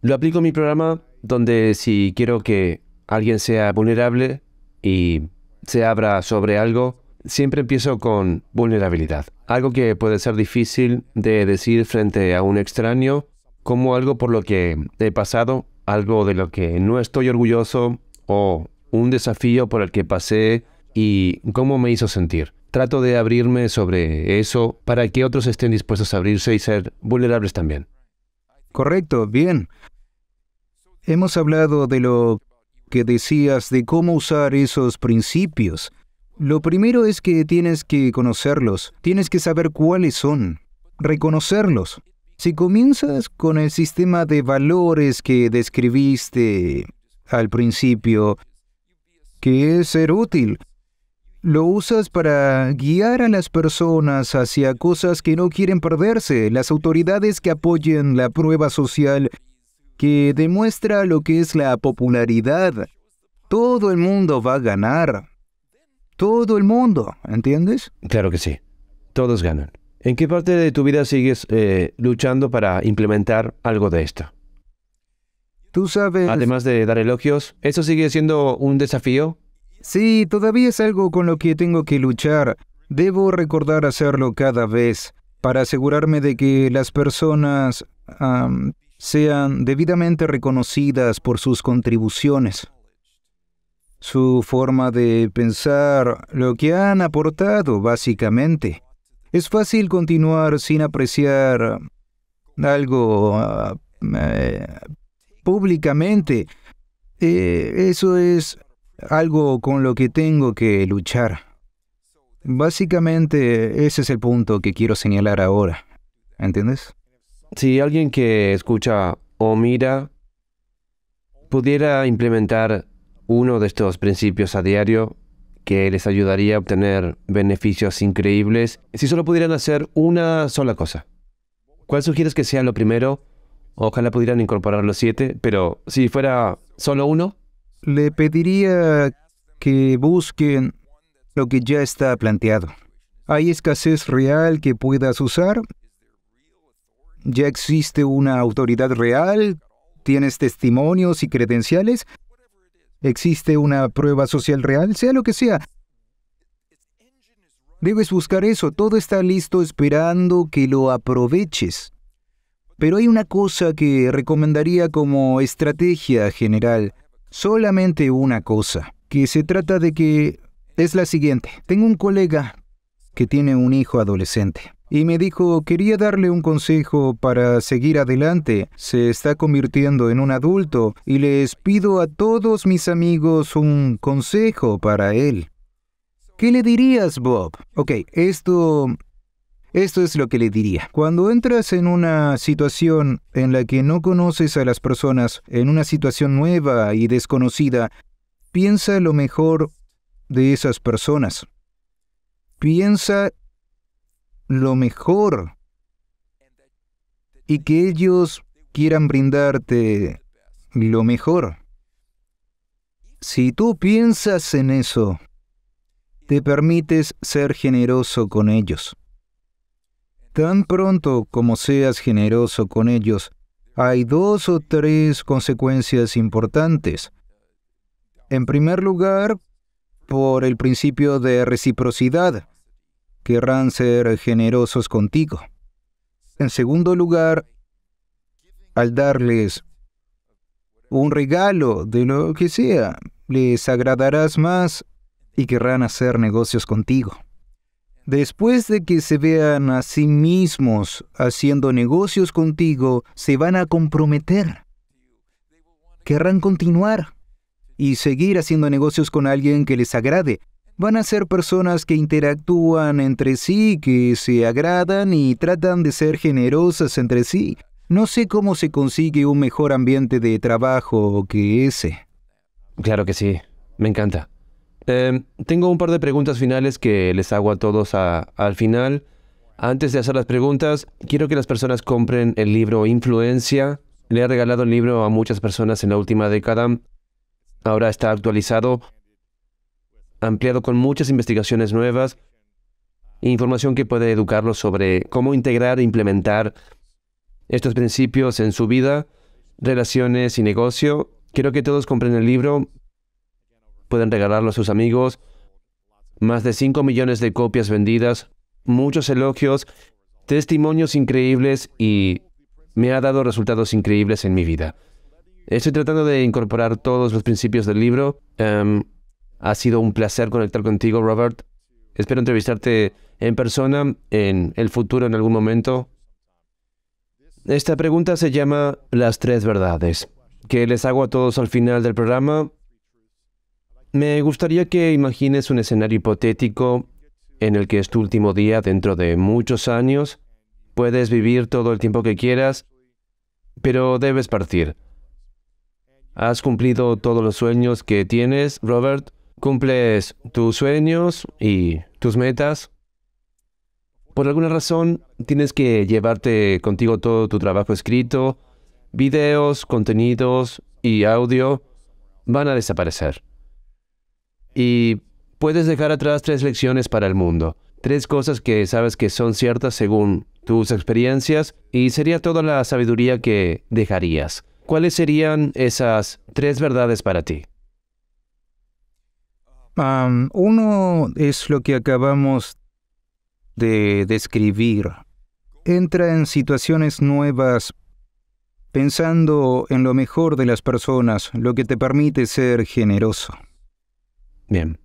[SPEAKER 2] Lo aplico en mi programa donde si quiero que alguien sea vulnerable y se abra sobre algo, siempre empiezo con vulnerabilidad. Algo que puede ser difícil de decir frente a un extraño, como algo por lo que he pasado, algo de lo que no estoy orgulloso o un desafío por el que pasé y cómo me hizo sentir. Trato de abrirme sobre eso para que otros estén dispuestos a abrirse y ser vulnerables también. Correcto, bien.
[SPEAKER 1] Hemos hablado de lo que decías de cómo usar esos principios. Lo primero es que tienes que conocerlos, tienes que saber cuáles son, reconocerlos. Si comienzas con el sistema de valores que describiste al principio, que es ser útil, lo usas para guiar a las personas hacia cosas que no quieren perderse, las autoridades que apoyen la prueba social que demuestra lo que es la popularidad. Todo el mundo va a ganar.
[SPEAKER 2] Todo el mundo, ¿entiendes? Claro que sí. Todos ganan. ¿En qué parte de tu vida sigues eh, luchando para implementar algo de esto? Tú sabes... Además de dar elogios, ¿eso sigue siendo un desafío? Sí,
[SPEAKER 1] todavía es algo con lo que tengo que luchar. Debo recordar hacerlo cada vez para asegurarme de que las personas sean debidamente reconocidas por sus contribuciones. Su forma de pensar, lo que han aportado básicamente. Es fácil continuar sin apreciar algo ah, eh, públicamente. Eh, eso es algo con lo que tengo que luchar. Básicamente ese es el punto que quiero señalar
[SPEAKER 2] ahora. ¿Entiendes? si alguien que escucha o mira pudiera implementar uno de estos principios a diario, que les ayudaría a obtener beneficios increíbles, si solo pudieran hacer una sola cosa. ¿Cuál sugieres que sea lo primero? Ojalá pudieran incorporar los siete, pero si fuera solo uno.
[SPEAKER 1] Le pediría que busquen lo que ya está planteado. ¿Hay escasez real que puedas usar? ¿Ya existe una autoridad real? ¿Tienes testimonios y credenciales? ¿Existe una prueba social real? Sea lo que sea. Debes buscar eso. Todo está listo esperando que lo aproveches. Pero hay una cosa que recomendaría como estrategia general. Solamente una cosa. Que se trata de que es la siguiente. Tengo un colega que tiene un hijo adolescente y me dijo, quería darle un consejo para seguir adelante. Se está convirtiendo en un adulto y les pido a todos mis amigos un consejo para él. ¿Qué le dirías, Bob? Ok, esto... Esto es lo que le diría. Cuando entras en una situación en la que no conoces a las personas, en una situación nueva y desconocida, piensa lo mejor de esas personas. Piensa lo mejor y que ellos quieran brindarte lo mejor. Si tú piensas en eso, te permites ser generoso con ellos. Tan pronto como seas generoso con ellos, hay dos o tres consecuencias importantes. En primer lugar, por el principio de reciprocidad querrán ser generosos contigo. En segundo lugar, al darles un regalo de lo que sea, les agradarás más y querrán hacer negocios contigo. Después de que se vean a sí mismos haciendo negocios contigo, se van a comprometer. Querrán continuar y seguir haciendo negocios con alguien que les agrade, van a ser personas que interactúan entre sí, que se agradan y tratan de ser generosas entre sí. No sé cómo se consigue un mejor ambiente de
[SPEAKER 2] trabajo que ese. Claro que sí, me encanta. Em, tengo un par de preguntas finales que les hago a todos al final. Antes de hacer las preguntas, quiero que las personas compren el libro Influencia. Le he regalado el libro a muchas personas en la última década. Ahora está actualizado, ampliado con muchas investigaciones nuevas información que puede educarlos sobre cómo integrar e implementar estos principios en su vida, relaciones y negocio. Quiero que todos compren el libro, pueden regalarlo a sus amigos. Más de 5 millones de copias vendidas, muchos elogios, testimonios increíbles y me ha dado resultados increíbles en mi vida. Estoy tratando de incorporar todos los principios del libro. Em, ha sido un placer conectar contigo, Robert. Espero entrevistarte en persona en el futuro en algún momento. Esta pregunta se llama Las tres verdades, que les hago a todos al final del programa. Me gustaría que imagines un escenario hipotético en el que es tu último día dentro de muchos años. Puedes vivir todo el tiempo que quieras, pero debes partir. ¿Has cumplido todos los sueños que tienes, Robert? cumples tus sueños y tus metas, por alguna razón tienes que llevarte contigo todo tu trabajo escrito, videos, contenidos y audio van a desaparecer. Y puedes dejar atrás tres lecciones para el mundo, tres cosas que sabes que son ciertas según tus experiencias y sería toda la sabiduría que dejarías. ¿Cuáles serían esas tres verdades para ti?
[SPEAKER 1] uno es lo que acabamos
[SPEAKER 2] de describir.
[SPEAKER 1] Entra en situaciones nuevas pensando en lo mejor de las personas, lo que te permite ser generoso. Bien.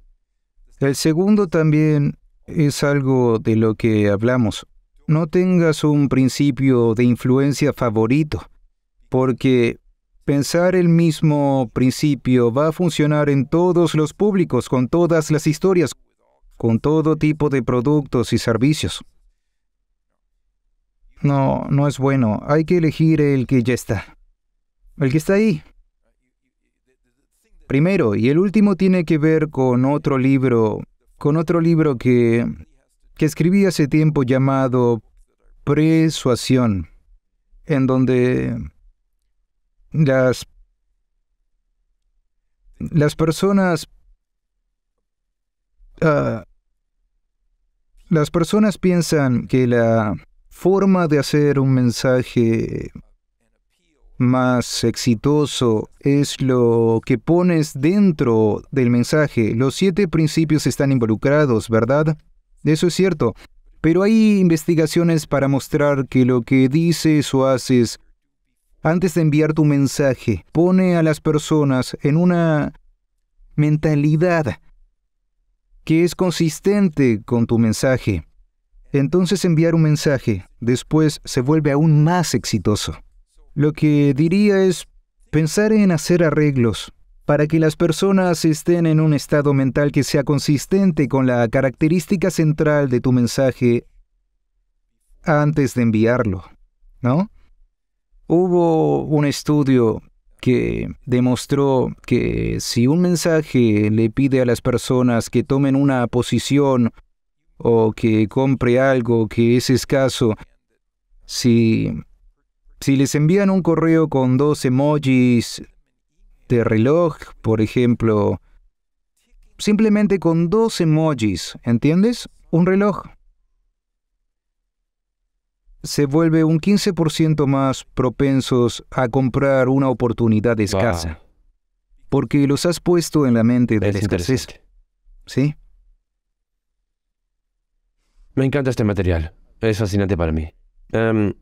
[SPEAKER 1] El segundo también es algo de lo que hablamos. No tengas un principio de influencia favorito, porque Pensar el mismo principio va a funcionar en todos los públicos, con todas las historias, con todo tipo de productos y servicios. No, no es bueno. Hay que elegir el que ya está. El que está ahí. Primero, y el último tiene que ver con otro libro, con otro libro que, que escribí hace tiempo llamado Presuasión, en donde las, las personas... Ah, las personas piensan que la forma de hacer un mensaje más exitoso es lo que pones dentro del mensaje. Los siete principios están involucrados, ¿verdad? Eso es cierto. Pero hay investigaciones para mostrar que lo que dices o haces antes de enviar tu mensaje, pone a las personas en una mentalidad que es consistente con tu mensaje. Entonces enviar un mensaje después se vuelve aún más exitoso. Lo que diría es pensar en hacer arreglos para que las personas estén en un estado mental que sea consistente con la característica central de tu mensaje antes de enviarlo, ¿no? Hubo un estudio que demostró que si un mensaje le pide a las personas que tomen una posición o que compre algo que es escaso, si, si les envían un correo con dos emojis de reloj, por ejemplo, simplemente con dos emojis, ¿entiendes? Un reloj se vuelve un 15% más propensos a comprar una oportunidad escasa. Porque los has puesto en la mente de es ¿Sí?
[SPEAKER 2] Me encanta este material. Es fascinante para mí. Em,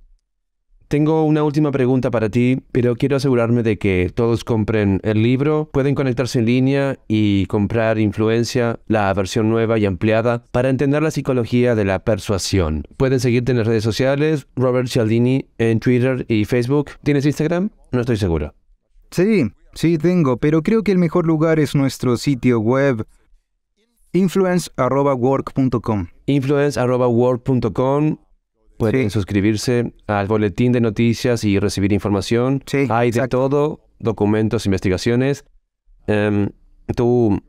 [SPEAKER 2] tengo una última pregunta para ti, pero quiero asegurarme de que todos compren el libro, pueden conectarse en línea y comprar Influencia, la versión nueva y ampliada, para entender la psicología de la persuasión. Pueden seguirte en las redes sociales, Robert Cialdini, en Twitter y Facebook. ¿Tienes Instagram? No estoy seguro.
[SPEAKER 1] Sí, sí tengo, pero creo que el mejor lugar es nuestro sitio web influence.work.com. Influence.work.com
[SPEAKER 2] Pueden suscribirse al boletín de noticias y recibir información. Hay de todo, documentos, investigaciones. Em, tú,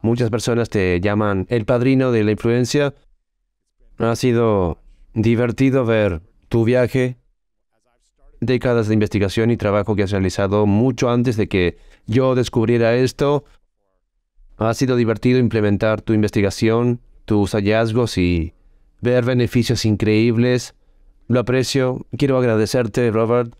[SPEAKER 2] muchas personas te llaman el padrino de la influencia. Ha sido divertido ver tu viaje, décadas de investigación y trabajo que has realizado mucho antes de que yo descubriera esto. Ha sido divertido implementar tu investigación, tus hallazgos y ver beneficios increíbles. Lo aprecio. Quiero agradecerte, Robert,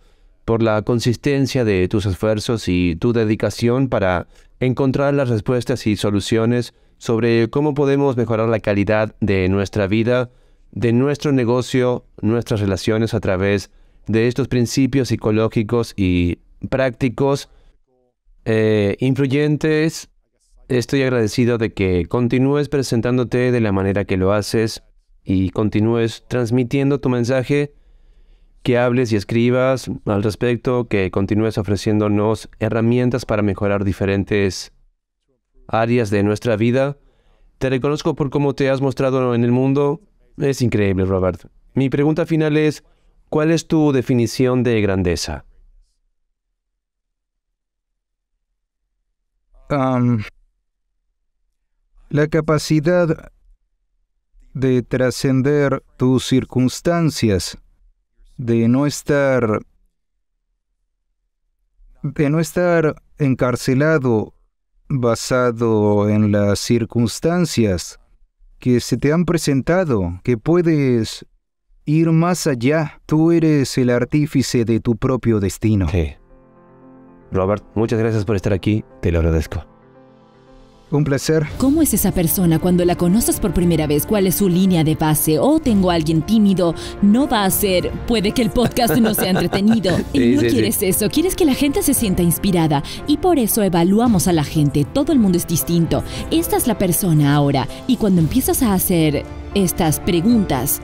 [SPEAKER 2] por la consistencia de tus esfuerzos y tu dedicación para encontrar las respuestas y soluciones sobre cómo podemos mejorar la calidad de nuestra vida, de nuestro negocio, nuestras relaciones a través de estos principios psicológicos y prácticos eh, influyentes. Estoy agradecido de que continúes presentándote de la manera que lo haces y continúes transmitiendo tu mensaje, que hables y escribas al respecto, que continúes ofreciéndonos herramientas para mejorar diferentes áreas de nuestra vida. Te reconozco por cómo te has mostrado en el mundo. Es increíble, Robert. Mi pregunta final es, ¿cuál es tu definición de grandeza?
[SPEAKER 1] la capacidad de trascender tus circunstancias, de no estar de no estar encarcelado basado en las circunstancias que se te han presentado, que puedes ir más allá. Tú eres el artífice de tu propio destino.
[SPEAKER 2] Robert, muchas gracias por estar aquí, te lo agradezco.
[SPEAKER 1] Un placer. ¿Cómo es esa persona cuando la conoces por primera vez? ¿Cuál es su línea de base? ¿O tengo a alguien tímido, no va a ser, puede que el podcast no sea entretenido. no quieres eso, quieres que la gente se sienta inspirada y por eso evaluamos a la gente. Todo el mundo es distinto. Esta es la persona ahora y cuando empiezas a hacer estas preguntas,